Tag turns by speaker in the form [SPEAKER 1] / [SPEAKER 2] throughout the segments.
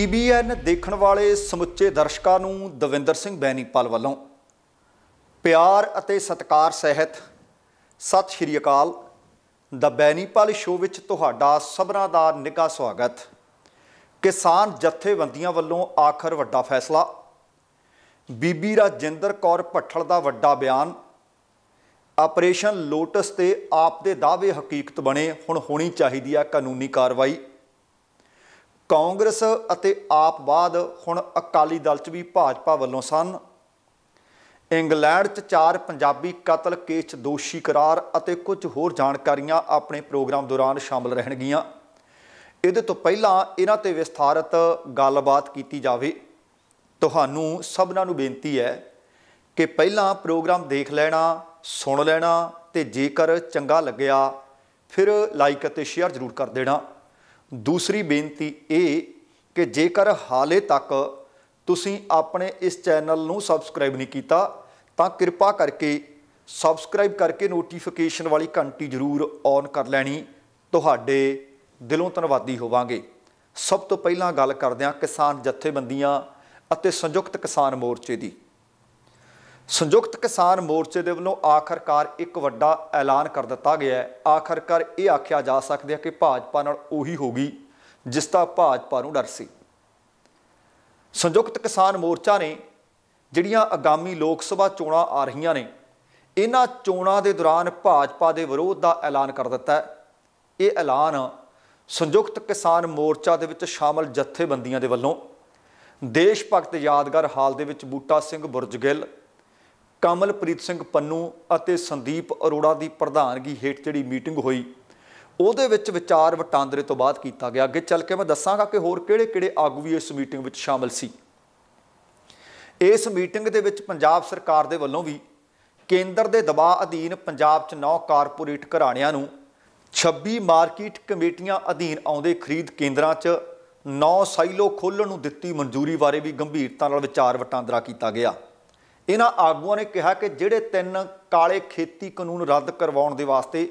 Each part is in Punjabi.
[SPEAKER 1] TBN ਦੇਖਣ ਵਾਲੇ ਸਮੁੱਚੇ ਦਰਸ਼ਕਾਂ ਨੂੰ ਦਵਿੰਦਰ ਸਿੰਘ ਬੈਣੀਪਾਲ ਵੱਲੋਂ ਪਿਆਰ ਅਤੇ ਸਤਿਕਾਰ ਸਹਿਤ ਸਤਿ ਸ਼੍ਰੀ ਅਕਾਲ ਦਾ ਬੈਣੀਪਾਲ ਸ਼ੋਅ ਵਿੱਚ ਤੁਹਾਡਾ ਸਭਰਾ ਦਾ ਨਿੱਘਾ ਸਵਾਗਤ ਕਿਸਾਨ ਜਥੇਬੰਦੀਆਂ ਵੱਲੋਂ ਆਖਰ ਵੱਡਾ ਫੈਸਲਾ ਬੀਬੀ ਰਾਜਿੰਦਰ ਕੌਰ ਭੱਠਲ ਦਾ ਵੱਡਾ ਬਿਆਨ ਆਪਰੇਸ਼ਨ ਲੋਟਸ ਤੇ ਆਪ ਦੇ ਦਾਅਵੇ ਹਕੀਕਤ ਬਣੇ ਹੁਣ ਹੋਣੀ ਚਾਹੀਦੀ ਆ ਕਾਨੂੰਨੀ ਕਾਰਵਾਈ ਕਾਂਗਰਸ ਅਤੇ ਆਪ ਬਾਦ ਹੁਣ ਅਕਾਲੀ ਦਲ 'ਚ ਵੀ ਭਾਜਪਾ ਵੱਲੋਂ ਸਨ ਇੰਗਲੈਂਡ 'ਚ ਚਾਰ ਪੰਜਾਬੀ ਕਤਲ ਕੇਸ 'ਚ ਦੋਸ਼ੀ ਕਰਾਰ ਅਤੇ ਕੁਝ ਹੋਰ ਜਾਣਕਾਰੀਆਂ ਆਪਣੇ ਪ੍ਰੋਗਰਾਮ ਦੌਰਾਨ ਸ਼ਾਮਲ ਰਹਿਣਗੀਆਂ ਇਹਦੇ ਤੋਂ ਪਹਿਲਾਂ ਇਹਨਾਂ ਤੇ ਵਿਸਥਾਰਤ ਗੱਲਬਾਤ ਕੀਤੀ ਜਾਵੇ ਤੁਹਾਨੂੰ ਸਭਨਾਂ ਨੂੰ ਬੇਨਤੀ ਹੈ ਕਿ ਪਹਿਲਾਂ ਪ੍ਰੋਗਰਾਮ ਦੇਖ ਲੈਣਾ ਸੁਣ ਲੈਣਾ ਤੇ ਜੇਕਰ ਚੰਗਾ ਲੱਗਿਆ ਫਿਰ ਲਾਈਕ ਅਤੇ ਸ਼ੇਅਰ ਜ਼ਰੂਰ ਕਰ ਦੇਣਾ ਦੂਸਰੀ ਬੇਨਤੀ ਇਹ ਕਿ ਜੇਕਰ ਹਾਲੇ ਤੱਕ ਤੁਸੀਂ ਆਪਣੇ ਇਸ ਚੈਨਲ ਨੂੰ ਸਬਸਕ੍ਰਾਈਬ ਨਹੀਂ ਕੀਤਾ ਤਾਂ ਕਿਰਪਾ ਕਰਕੇ ਸਬਸਕ੍ਰਾਈਬ ਕਰਕੇ ਨੋਟੀਫਿਕੇਸ਼ਨ ਵਾਲੀ ਘੰਟੀ ਜ਼ਰੂਰ ਔਨ ਕਰ ਲੈਣੀ ਤੁਹਾਡੇ ਦਿਲੋਂ ਧੰਨਵਾਦੀ ਹੋਵਾਂਗੇ ਸਭ ਤੋਂ ਪਹਿਲਾਂ ਗੱਲ ਕਰਦੇ ਹਾਂ ਕਿਸਾਨ ਜਥੇਬੰਦੀਆਂ ਅਤੇ ਸੰਯੁਕਤ ਕਿਸਾਨ ਮੋਰਚੇ ਦੀ ਸੰਯੁਕਤ ਕਿਸਾਨ ਮੋਰਚੇ ਦੇ ਵੱਲੋਂ ਆਖਰਕਾਰ ਇੱਕ ਵੱਡਾ ਐਲਾਨ ਕਰ ਦਿੱਤਾ ਗਿਆ ਹੈ ਆਖਰਕਾਰ ਇਹ ਆਖਿਆ ਜਾ ਸਕਦਾ ਹੈ ਕਿ ਭਾਜਪਾ ਨਾਲ ਉਹੀ ਹੋਗੀ ਜਿਸ ਦਾ ਭਾਜਪਾ ਨੂੰ ਡਰ ਸੀ ਸੰਯੁਕਤ ਕਿਸਾਨ ਮੋਰਚਾ ਨੇ ਜਿਹੜੀਆਂ ਆਗਾਮੀ ਲੋਕ ਸਭਾ ਚੋਣਾਂ ਆ ਰਹੀਆਂ ਨੇ ਇਹਨਾਂ ਚੋਣਾਂ ਦੇ ਦੌਰਾਨ ਭਾਜਪਾ ਦੇ ਵਿਰੋਧ ਦਾ ਐਲਾਨ ਕਰ ਦਿੱਤਾ ਹੈ ਇਹ ਐਲਾਨ ਸੰਯੁਕਤ ਕਿਸਾਨ ਮੋਰਚਾ ਦੇ ਵਿੱਚ ਸ਼ਾਮਲ ਜਥੇਬੰਦੀਆਂ ਦੇ ਵੱਲੋਂ ਦੇਸ਼ ਭਗਤ ਯਾਦਗਾਰ ਹਾਲ ਦੇ ਵਿੱਚ ਬੂਟਾ ਸਿੰਘ ਬੁਰਜਗਿੱਲ ਕਮਲਪ੍ਰੀਤ ਸਿੰਘ ਪੰਨੂ ਅਤੇ ਸੰਦੀਪ ਅਰੋੜਾ ਦੀ ਪ੍ਰਧਾਨਗੀ ਹੇਠ ਜਿਹੜੀ ਮੀਟਿੰਗ ਹੋਈ ਉਹਦੇ ਵਿੱਚ ਵਿਚਾਰ ਵਟਾਂਦਰੇ ਤੋਂ ਬਾਅਦ ਕੀਤਾ ਗਿਆ ਅੱਗੇ ਚੱਲ ਕੇ ਮੈਂ ਦੱਸਾਂਗਾ ਕਿ ਹੋਰ ਕਿਹੜੇ-ਕਿਹੜੇ ਆਗੂ ਵੀ ਇਸ ਮੀਟਿੰਗ ਵਿੱਚ ਸ਼ਾਮਲ ਸੀ ਇਸ ਮੀਟਿੰਗ ਦੇ ਵਿੱਚ ਪੰਜਾਬ ਸਰਕਾਰ ਦੇ ਵੱਲੋਂ ਵੀ ਕੇਂਦਰ ਦੇ ਦਬਾਅ ਅਧੀਨ ਪੰਜਾਬ 'ਚ ਨੌ ਕਾਰਪੋਰੇਟ ਘਰਾਣਿਆਂ ਨੂੰ 26 ਮਾਰਕੀਟ ਕਮੇਟੀਆਂ ਅਧੀਨ ਆਉਂਦੇ ਖਰੀਦ ਕੇਂਦਰਾਂ 'ਚ ਨੌ ਸਾਈਲੋ ਖੋਲਣ ਨੂੰ ਦਿੱਤੀ ਮਨਜ਼ੂਰੀ ਬਾਰੇ ਵੀ ਗੰਭੀਰਤਾ ਨਾਲ ਵਿਚਾਰ ਵਟਾਂਦਰਾ ਕੀਤਾ ਗਿਆ ਇਹਨਾਂ ਆਗੂਆਂ ਨੇ ਕਿਹਾ ਕਿ ਜਿਹੜੇ ਤਿੰਨ ਕਾਲੇ ਖੇਤੀ ਕਾਨੂੰਨ ਰੱਦ ਕਰਵਾਉਣ ਦੇ ਵਾਸਤੇ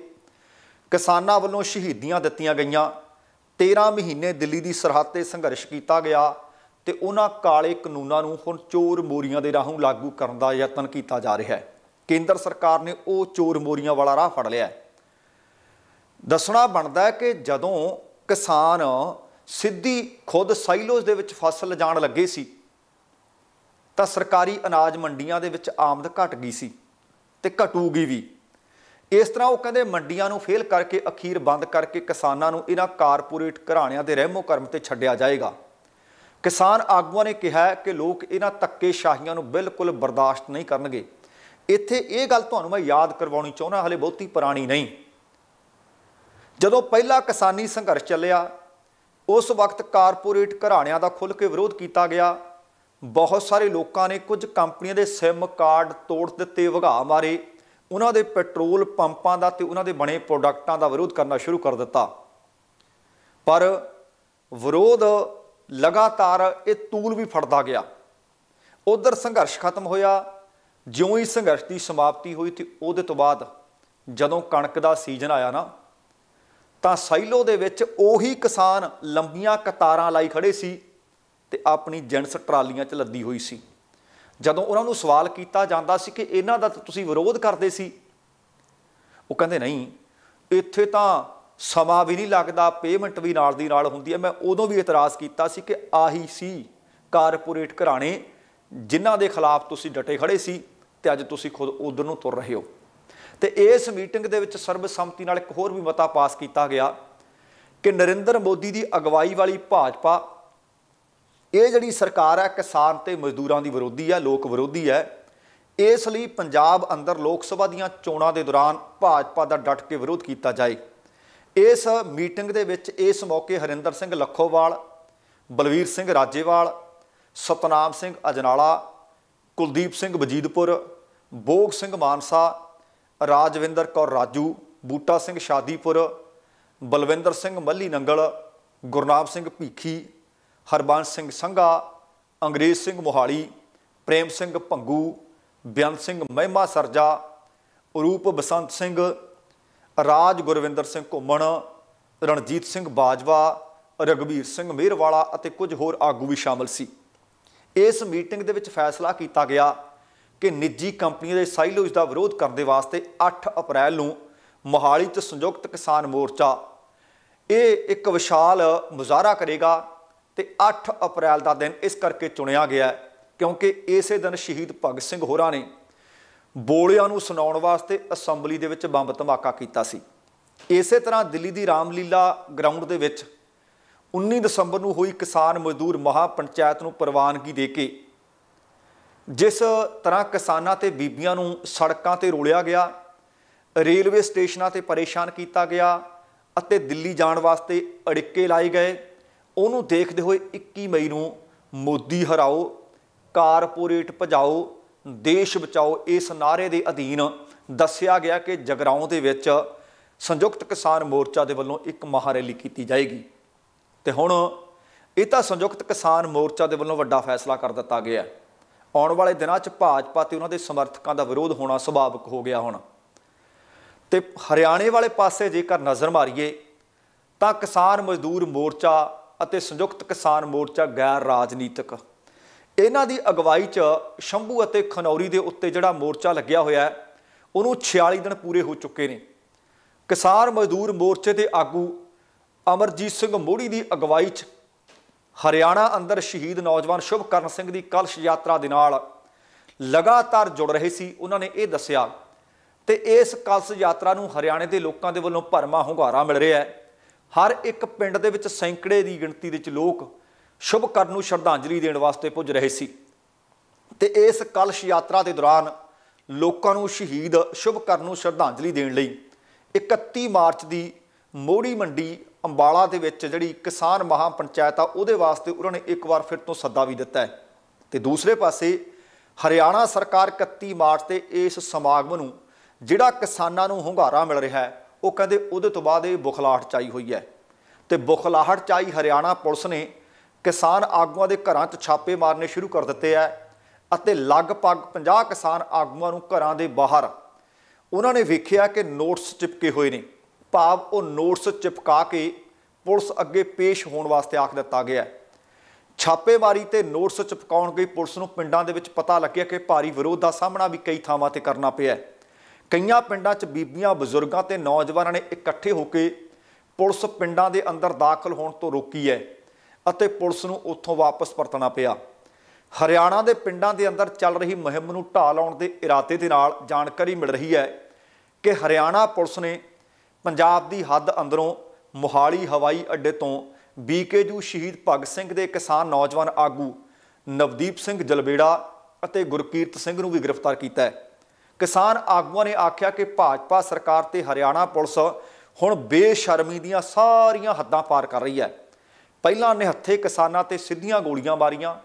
[SPEAKER 1] ਕਿਸਾਨਾਂ ਵੱਲੋਂ ਸ਼ਹੀਦੀਆਂ ਦਿੱਤੀਆਂ ਗਈਆਂ 13 ਮਹੀਨੇ ਦਿੱਲੀ ਦੀ ਸਰਹੱਦ ਤੇ ਸੰਘਰਸ਼ ਕੀਤਾ ਗਿਆ ਤੇ ਉਹਨਾਂ ਕਾਲੇ ਕਾਨੂੰਨਾਂ ਨੂੰ ਹੁਣ ਚੋਰ ਮੋਰੀਆਂ ਦੇ ਰਾਹੋਂ ਲਾਗੂ ਕਰਨ ਦਾ ਯਤਨ ਕੀਤਾ ਜਾ ਰਿਹਾ ਹੈ ਕੇਂਦਰ ਸਰਕਾਰ ਨੇ ਉਹ ਚੋਰ ਮੋਰੀਆਂ ਵਾਲਾ ਰਾਹ ਫੜ ਲਿਆ ਦੱਸਣਾ ਬਣਦਾ ਹੈ ਕਿ ਜਦੋਂ ਕਿਸਾਨ ਸਿੱਧੀ ਖੁਦ ਸਾਈਲੋਜ਼ ਦੇ ਵਿੱਚ ਫਸਲ ਲਜਾਣ ਲੱਗੇ ਸੀ ਤਾਂ ਸਰਕਾਰੀ ਅਨਾਜ ਮੰਡੀਆਂ ਦੇ ਵਿੱਚ ਆਮਦ ਘਟ ਗਈ ਸੀ ਤੇ ਘਟੂਗੀ ਵੀ ਇਸ ਤਰ੍ਹਾਂ ਉਹ ਕਹਿੰਦੇ ਮੰਡੀਆਂ ਨੂੰ ਫੇਲ ਕਰਕੇ ਅਖੀਰ ਬੰਦ ਕਰਕੇ ਕਿਸਾਨਾਂ ਨੂੰ ਇਹਨਾਂ ਕਾਰਪੋਰੇਟ ਘਰਾਣਿਆਂ ਦੇ ਰਹਿਮੋ ਕਰਮ ਤੇ ਛੱਡਿਆ ਜਾਏਗਾ ਕਿਸਾਨ ਆਗੂਆਂ ਨੇ ਕਿਹਾ ਕਿ ਲੋਕ ਇਹਨਾਂ ਤੱਕੇ ਸ਼ਾਹੀਆਂ ਨੂੰ ਬਿਲਕੁਲ ਬਰਦਾਸ਼ਤ ਨਹੀਂ ਕਰਨਗੇ ਇੱਥੇ ਇਹ ਗੱਲ ਤੁਹਾਨੂੰ ਮੈਂ ਯਾਦ ਕਰਵਾਉਣੀ ਚਾਹੁੰਦਾ ਹਲੇ ਬਹੁਤੀ ਪੁਰਾਣੀ ਨਹੀਂ ਜਦੋਂ ਪਹਿਲਾ ਕਿਸਾਨੀ ਸੰਘਰਸ਼ ਚੱਲਿਆ ਉਸ ਵਕਤ ਕਾਰਪੋਰੇਟ ਘਰਾਣਿਆਂ ਦਾ ਖੁੱਲ ਕੇ ਵਿਰੋਧ ਕੀਤਾ ਗਿਆ ਬਹੁਤ ਸਾਰੇ ਲੋਕਾਂ ਨੇ ਕੁਝ ਕੰਪਨੀਆਂ ਦੇ SIM ਕਾਰਡ ਤੋੜ ਦਿੱਤੇ ਵਗਾ ਮਾਰੇ ਉਹਨਾਂ ਦੇ ਪੈਟਰੋਲ ਪੰਪਾਂ ਦਾ ਤੇ ਉਹਨਾਂ ਦੇ ਬਣੇ ਪ੍ਰੋਡਕਟਾਂ ਦਾ ਵਿਰੋਧ ਕਰਨਾ ਸ਼ੁਰੂ ਕਰ ਦਿੱਤਾ ਪਰ ਵਿਰੋਧ ਲਗਾਤਾਰ ਇਹ ਤੂਲ ਵੀ ਫੜਦਾ ਗਿਆ ਉਧਰ ਸੰਘਰਸ਼ ਖਤਮ ਹੋਇਆ ਜਿਉਂ ਹੀ ਸੰਘਰਸ਼ ਦੀ ਸਮਾਪਤੀ ਹੋਈ ਤੇ ਉਹਦੇ ਤੋਂ ਬਾਅਦ ਜਦੋਂ ਕਣਕ ਦਾ ਸੀਜ਼ਨ ਆਇਆ ਨਾ ਤਾਂ ਸਾਈਲੋ ਦੇ ਵਿੱਚ ਉਹੀ ਕਿਸਾਨ ਲੰਬੀਆਂ ਕਤਾਰਾਂ ਲਾਈ ਖੜੇ ਸੀ ਤੇ ਆਪਣੀ ਜੈਂਟਸ ਟਰਾਲੀਆਂ 'ਚ ਲੱਦੀ ਹੋਈ ਸੀ ਜਦੋਂ ਉਹਨਾਂ ਨੂੰ ਸਵਾਲ ਕੀਤਾ ਜਾਂਦਾ ਸੀ ਕਿ ਇਹਨਾਂ ਦਾ ਤੁਸੀਂ ਵਿਰੋਧ ਕਰਦੇ ਸੀ ਉਹ ਕਹਿੰਦੇ ਨਹੀਂ ਇੱਥੇ ਤਾਂ ਸਮਾਂ ਵੀ ਨਹੀਂ ਲੱਗਦਾ ਪੇਮੈਂਟ ਵੀ ਨਾਲ ਦੀ ਨਾਲ ਹੁੰਦੀ ਹੈ ਮੈਂ ਉਦੋਂ ਵੀ ਇਤਰਾਜ਼ ਕੀਤਾ ਸੀ ਕਿ ਆਹੀ ਸੀ ਕਾਰਪੋਰੇਟ ਘਰਾਣੇ ਜਿਨ੍ਹਾਂ ਦੇ ਖਿਲਾਫ ਤੁਸੀਂ ਡਟੇ ਖੜੇ ਸੀ ਤੇ ਅੱਜ ਤੁਸੀਂ ਖੁਦ ਉਧਰ ਨੂੰ ਤੁਰ ਰਹੇ ਹੋ ਤੇ ਇਸ ਮੀਟਿੰਗ ਦੇ ਵਿੱਚ ਸਰਬਸੰਮਤੀ ਨਾਲ ਇੱਕ ਹੋਰ ਵੀ ਮਤਾ ਪਾਸ ਕੀਤਾ ਗਿਆ ਕਿ ਨਰਿੰਦਰ ਮੋਦੀ ਦੀ ਅਗਵਾਈ ਵਾਲੀ ਭਾਜਪਾ ਇਹ ਜਿਹੜੀ ਸਰਕਾਰ ਹੈ ਕਿਸਾਨ ਤੇ ਮਜ਼ਦੂਰਾਂ ਦੀ ਵਿਰੋਧੀ ਹੈ ਲੋਕ ਵਿਰੋਧੀ ਹੈ ਇਸ ਲਈ ਪੰਜਾਬ ਅੰਦਰ ਲੋਕ ਸਭਾ ਦੀਆਂ ਚੋਣਾਂ ਦੇ ਦੌਰਾਨ ਭਾਜਪਾ ਦਾ ਡਟ ਕੇ ਵਿਰੋਧ ਕੀਤਾ ਜਾਏ ਇਸ ਮੀਟਿੰਗ ਦੇ ਵਿੱਚ ਇਸ ਮੌਕੇ ਹਰਿੰਦਰ ਸਿੰਘ ਲੱਖੋਵਾਲ ਬਲਵੀਰ ਸਿੰਘ ਰਾਜੇਵਾਲ ਸਤਨਾਮ ਸਿੰਘ ਅਜਨਾਲਾ ਕੁਲਦੀਪ ਸਿੰਘ ਵਜੀਦਪੁਰ ਬੋਗ ਸਿੰਘ ਮਾਨਸਾ ਰਾਜਵਿੰਦਰ ਕੌਰ ਰਾਜੂ ਬੂਟਾ ਸਿੰਘ ਸ਼ਾਦੀਪੁਰ ਬਲਵਿੰਦਰ ਸਿੰਘ ਮੱਲੀ ਨੰਗਲ ਗੁਰਨਾਮ ਸਿੰਘ ਭੀਖੀ ਹਰਬੰਸ ਸਿੰਘ ਸੰਘਾ ਅੰਗਰੇਜ਼ ਸਿੰਘ ਮੋਹਾਲੀ ਪ੍ਰੇਮ ਸਿੰਘ ਭੰਗੂ ਬਿਆਨ ਸਿੰਘ ਮਹਿਮਾ ਸਰਜਾ ਰੂਪ ਬਸੰਤ ਸਿੰਘ ਰਾਜ ਗੁਰਵਿੰਦਰ ਸਿੰਘ ਘੁੰਮਣ ਰਣਜੀਤ ਸਿੰਘ ਬਾਜਵਾ ਰਗਵੀਰ ਸਿੰਘ ਮੇਰਵਾਲਾ ਅਤੇ ਕੁਝ ਹੋਰ ਆਗੂ ਵੀ ਸ਼ਾਮਲ ਸੀ ਇਸ ਮੀਟਿੰਗ ਦੇ ਵਿੱਚ ਫੈਸਲਾ ਕੀਤਾ ਗਿਆ ਕਿ ਨਿੱਜੀ ਕੰਪਨੀਆਂ ਦੇ ਸਾਈਲੋਜ ਦਾ ਵਿਰੋਧ ਕਰਨ ਦੇ ਵਾਸਤੇ 8 ਅਪ੍ਰੈਲ ਨੂੰ ਮੋਹਾਲੀ 'ਚ ਸੰਯੁਕਤ ਕਿਸਾਨ ਮੋਰਚਾ ਇਹ ਇੱਕ ਵਿਸ਼ਾਲ ਮੁਜ਼ਾਹਰਾ ਕਰੇਗਾ ਤੇ 8 ਅਪ੍ਰੈਲ ਦਾ ਦਿਨ ਇਸ ਕਰਕੇ ਚੁਣਿਆ ਗਿਆ ਕਿਉਂਕਿ ਇਸੇ ਦਿਨ ਸ਼ਹੀਦ ਭਗਤ ਸਿੰਘ ਹੋਰਾਂ ਨੇ ਬੋਲਿਆਂ ਨੂੰ ਸੁਣਾਉਣ ਵਾਸਤੇ ਅਸੈਂਬਲੀ ਦੇ ਵਿੱਚ ਬੰਬ ਧਮਾਕਾ ਕੀਤਾ ਸੀ ਇਸੇ ਤਰ੍ਹਾਂ ਦਿੱਲੀ ਦੀ ਰਾਮਲੀਲਾ ਗਰਾਊਂਡ ਦੇ ਵਿੱਚ 19 ਦਸੰਬਰ ਨੂੰ ਹੋਈ ਕਿਸਾਨ ਮਜ਼ਦੂਰ ਮਹਾ ਪੰਚਾਇਤ ਨੂੰ ਪ੍ਰਵਾਨਗੀ ਦੇ ਕੇ ਜਿਸ ਤਰ੍ਹਾਂ ਕਿਸਾਨਾਂ ਤੇ ਬੀਬੀਆਂ ਨੂੰ ਸੜਕਾਂ ਤੇ ਰੋਲਿਆ ਗਿਆ ਰੇਲਵੇ ਸਟੇਸ਼ਨਾਂ ਤੇ ਪਰੇਸ਼ਾਨ ਕੀਤਾ ਗਿਆ ਅਤੇ ਦਿੱਲੀ ਜਾਣ ਵਾਸਤੇ ਅੜਿੱਕੇ ਲਾਏ ਗਏ ਉਹਨੂੰ ਦੇਖਦੇ ਹੋਏ 21 ਮਈ ਨੂੰ ਮੋਦੀ ਹਰਾਓ ਕਾਰਪੋਰੇਟ ਭਜਾਓ ਦੇਸ਼ ਬਚਾਓ ਇਸ ਨਾਰੇ ਦੇ ਅਧੀਨ ਦੱਸਿਆ ਗਿਆ ਕਿ ਜਗਰਾਉਂ ਦੇ ਵਿੱਚ ਸੰਯੁਕਤ ਕਿਸਾਨ ਮੋਰਚਾ ਦੇ ਵੱਲੋਂ ਇੱਕ ਮਹਾਰੈਲੀ ਕੀਤੀ ਜਾਏਗੀ ਤੇ ਹੁਣ ਇਹ ਤਾਂ ਸੰਯੁਕਤ ਕਿਸਾਨ ਮੋਰਚਾ ਦੇ ਵੱਲੋਂ ਵੱਡਾ ਫੈਸਲਾ ਕਰ ਦਿੱਤਾ ਗਿਆ ਆਉਣ ਵਾਲੇ ਦਿਨਾਂ 'ਚ ਭਾਜਪਾ ਤੇ ਉਹਨਾਂ ਦੇ ਸਮਰਥਕਾਂ ਦਾ ਵਿਰੋਧ ਹੋਣਾ ਸੁਭਾਵਿਕ ਹੋ ਗਿਆ ਹੁਣ ਤੇ ਹਰਿਆਣੇ ਵਾਲੇ ਪਾਸੇ ਜੇਕਰ ਨਜ਼ਰ ਮਾਰੀਏ ਤਾਂ ਕਿਸਾਨ ਮਜ਼ਦੂਰ ਮੋਰਚਾ ਅਤੇ ਸੰਯੁਕਤ ਕਿਸਾਨ ਮੋਰਚਾ ਗੈਰ ਰਾਜਨੀਤਿਕ ਇਹਨਾਂ ਦੀ ਅਗਵਾਈ 'ਚ ਸ਼ੰਭੂ ਅਤੇ ਖਨੌਰੀ ਦੇ ਉੱਤੇ ਜਿਹੜਾ ਮੋਰਚਾ ਲੱਗਿਆ ਹੋਇਆ ਹੈ ਉਹਨੂੰ 46 ਦਿਨ ਪੂਰੇ ਹੋ ਚੁੱਕੇ ਨੇ ਕਿਸਾਨ ਮਜ਼ਦੂਰ ਮੋਰਚੇ ਦੇ ਆਗੂ ਅਮਰਜੀਤ ਸਿੰਘ ਮੋੜੀ ਦੀ ਅਗਵਾਈ 'ਚ ਹਰਿਆਣਾ ਅੰਦਰ ਸ਼ਹੀਦ ਨੌਜਵਾਨ ਸ਼ੁਭਕਰਨ ਸਿੰਘ ਦੀ ਕਲਸ਼ ਯਾਤਰਾ ਦੇ ਨਾਲ ਲਗਾਤਾਰ ਜੁੜ ਰਹੇ ਸੀ ਉਹਨਾਂ ਨੇ ਇਹ ਦੱਸਿਆ ਤੇ ਇਸ ਕਲਸ਼ ਯਾਤਰਾ ਨੂੰ ਹਰਿਆਣੇ ਦੇ ਲੋਕਾਂ ਦੇ ਵੱਲੋਂ ਭਰਮਾ ਹੁੰਗਾਰਾ ਮਿਲ ਰਿਹਾ ਹੈ ਹਰ ਇੱਕ ਪਿੰਡ ਦੇ ਵਿੱਚ ਸੈਂਕੜੇ ਦੀ ਗਿਣਤੀ ਦੇ ਵਿੱਚ ਲੋਕ ਸ਼ੁਭ ਕਰਨ ਨੂੰ ਸ਼ਰਧਾਂਜਲੀ ਦੇਣ ਵਾਸਤੇ ਪੁੱਜ ਰਹੇ ਸੀ ਤੇ ਇਸ ਕਲਸ਼ ਯਾਤਰਾ ਦੇ ਦੌਰਾਨ ਲੋਕਾਂ ਨੂੰ ਸ਼ਹੀਦ ਸ਼ੁਭ ਕਰਨ ਨੂੰ ਸ਼ਰਧਾਂਜਲੀ ਦੇਣ ਲਈ 31 ਮਾਰਚ ਦੀ ਮੋੜੀ ਮੰਡੀ ਅੰਬਾਲਾ ਦੇ ਵਿੱਚ ਜਿਹੜੀ ਕਿਸਾਨ ਮਹਾ ਪੰਚਾਇਤ ਆ ਉਹਦੇ ਵਾਸਤੇ ਉਹਨਾਂ ਨੇ ਇੱਕ ਵਾਰ ਫਿਰ ਤੋਂ ਸੱਦਾ ਵੀ ਦਿੱਤਾ ਹੈ ਤੇ ਦੂਸਰੇ ਪਾਸੇ ਹਰਿਆਣਾ ਸਰਕਾਰ 31 ਮਾਰਚ ਤੇ ਇਸ ਸਮਾਗਮ ਨੂੰ ਜਿਹੜਾ ਕਿਸਾਨਾਂ ਨੂੰ ਹੁੰਗਾਰਾ ਮਿਲ ਰਿਹਾ ਹੈ ਉਹ ਕਹਿੰਦੇ ਉਹਦੇ ਤੋਂ ਬਾਅਦ ਇਹ ਬੁਖਲਾਹਟ ਚਾਈ ਹੋਈ ਹੈ ਤੇ ਬੁਖਲਾਹਟ ਚਾਈ ਹਰਿਆਣਾ ਪੁਲਿਸ ਨੇ ਕਿਸਾਨ ਆਗੂਆਂ ਦੇ ਘਰਾਂ 'ਚ ਛਾਪੇ ਮਾਰਨੇ ਸ਼ੁਰੂ ਕਰ ਦਿੱਤੇ ਆ ਅਤੇ ਲਗਭਗ 50 ਕਿਸਾਨ ਆਗੂਆਂ ਨੂੰ ਘਰਾਂ ਦੇ ਬਾਹਰ ਉਹਨਾਂ ਨੇ ਵੇਖਿਆ ਕਿ ਨੋਟਸ ਚਿਪਕੇ ਹੋਏ ਨੇ ਭਾਵ ਉਹ ਨੋਟਸ ਚਿਪਕਾ ਕੇ ਪੁਲਿਸ ਅੱਗੇ ਪੇਸ਼ ਹੋਣ ਵਾਸਤੇ ਆਖ ਦਿੱਤਾ ਗਿਆ ਛਾਪੇਮਾਰੀ ਤੇ ਨੋਟਸ ਚਿਪਕਾਉਣ ਗਈ ਪੁਲਿਸ ਨੂੰ ਪਿੰਡਾਂ ਦੇ ਵਿੱਚ ਪਤਾ ਲੱਗਿਆ ਕਿ ਭਾਰੀ ਵਿਰੋਧ ਦਾ ਸਾਹਮਣਾ ਵੀ ਕਈ ਥਾਵਾਂ ਤੇ ਕਰਨਾ ਪਿਆ ਹੈ ਕਈਆਂ ਪਿੰਡਾਂ 'ਚ ਬੀਬੀਆਂ ਬਜ਼ੁਰਗਾਂ ਤੇ ਨੌਜਵਾਨਾਂ ਨੇ ਇਕੱਠੇ ਹੋ ਕੇ ਪੁਲਿਸ ਪਿੰਡਾਂ ਦੇ ਅੰਦਰ ਦਾਖਲ ਹੋਣ ਤੋਂ ਰੋਕੀ ਹੈ ਅਤੇ ਪੁਲਿਸ ਨੂੰ ਉੱਥੋਂ ਵਾਪਸ ਪਰਤਣਾ ਪਿਆ ਹਰਿਆਣਾ ਦੇ ਪਿੰਡਾਂ ਦੇ ਅੰਦਰ ਚੱਲ ਰਹੀ ਮੁਹਿੰਮ ਨੂੰ ਢਾਹ ਲਾਉਣ ਦੇ ਇਰਾਦੇ ਦੇ ਨਾਲ ਜਾਣਕਾਰੀ ਮਿਲ ਰਹੀ ਹੈ ਕਿ ਹਰਿਆਣਾ ਪੁਲਿਸ ਨੇ ਪੰਜਾਬ ਦੀ ਹੱਦ ਅੰਦਰੋਂ ਮੁਹਾਲੀ ਹਵਾਈ ਅੱਡੇ ਤੋਂ ਜੂ ਸ਼ਹੀਦ ਭਗਤ ਸਿੰਘ ਦੇ ਕਿਸਾਨ ਨੌਜਵਾਨ ਆਗੂ ਨਵਦੀਪ ਸਿੰਘ ਜਲਵੇੜਾ ਅਤੇ ਗੁਰਕੀਰਤ ਸਿੰਘ ਨੂੰ ਵੀ ਗ੍ਰਿਫਤਾਰ ਕੀਤਾ ਹੈ ਕਿਸਾਨ ਆਗੂਆਂ ਨੇ ਆਖਿਆ ਕਿ ਭਾਜਪਾ ਸਰਕਾਰ ਤੇ ਹਰਿਆਣਾ ਪੁਲਿਸ ਹੁਣ ਬੇਸ਼ਰਮੀ ਦੀਆਂ ਸਾਰੀਆਂ ਹੱਦਾਂ ਪਾਰ ਕਰ ਰਹੀ ਹੈ ਪਹਿਲਾਂ ਨਿਹੱਥੇ ਕਿਸਾਨਾਂ ਤੇ ਸਿੱਧੀਆਂ ਗੋਲੀਆਂ ਮਾਰੀਆਂ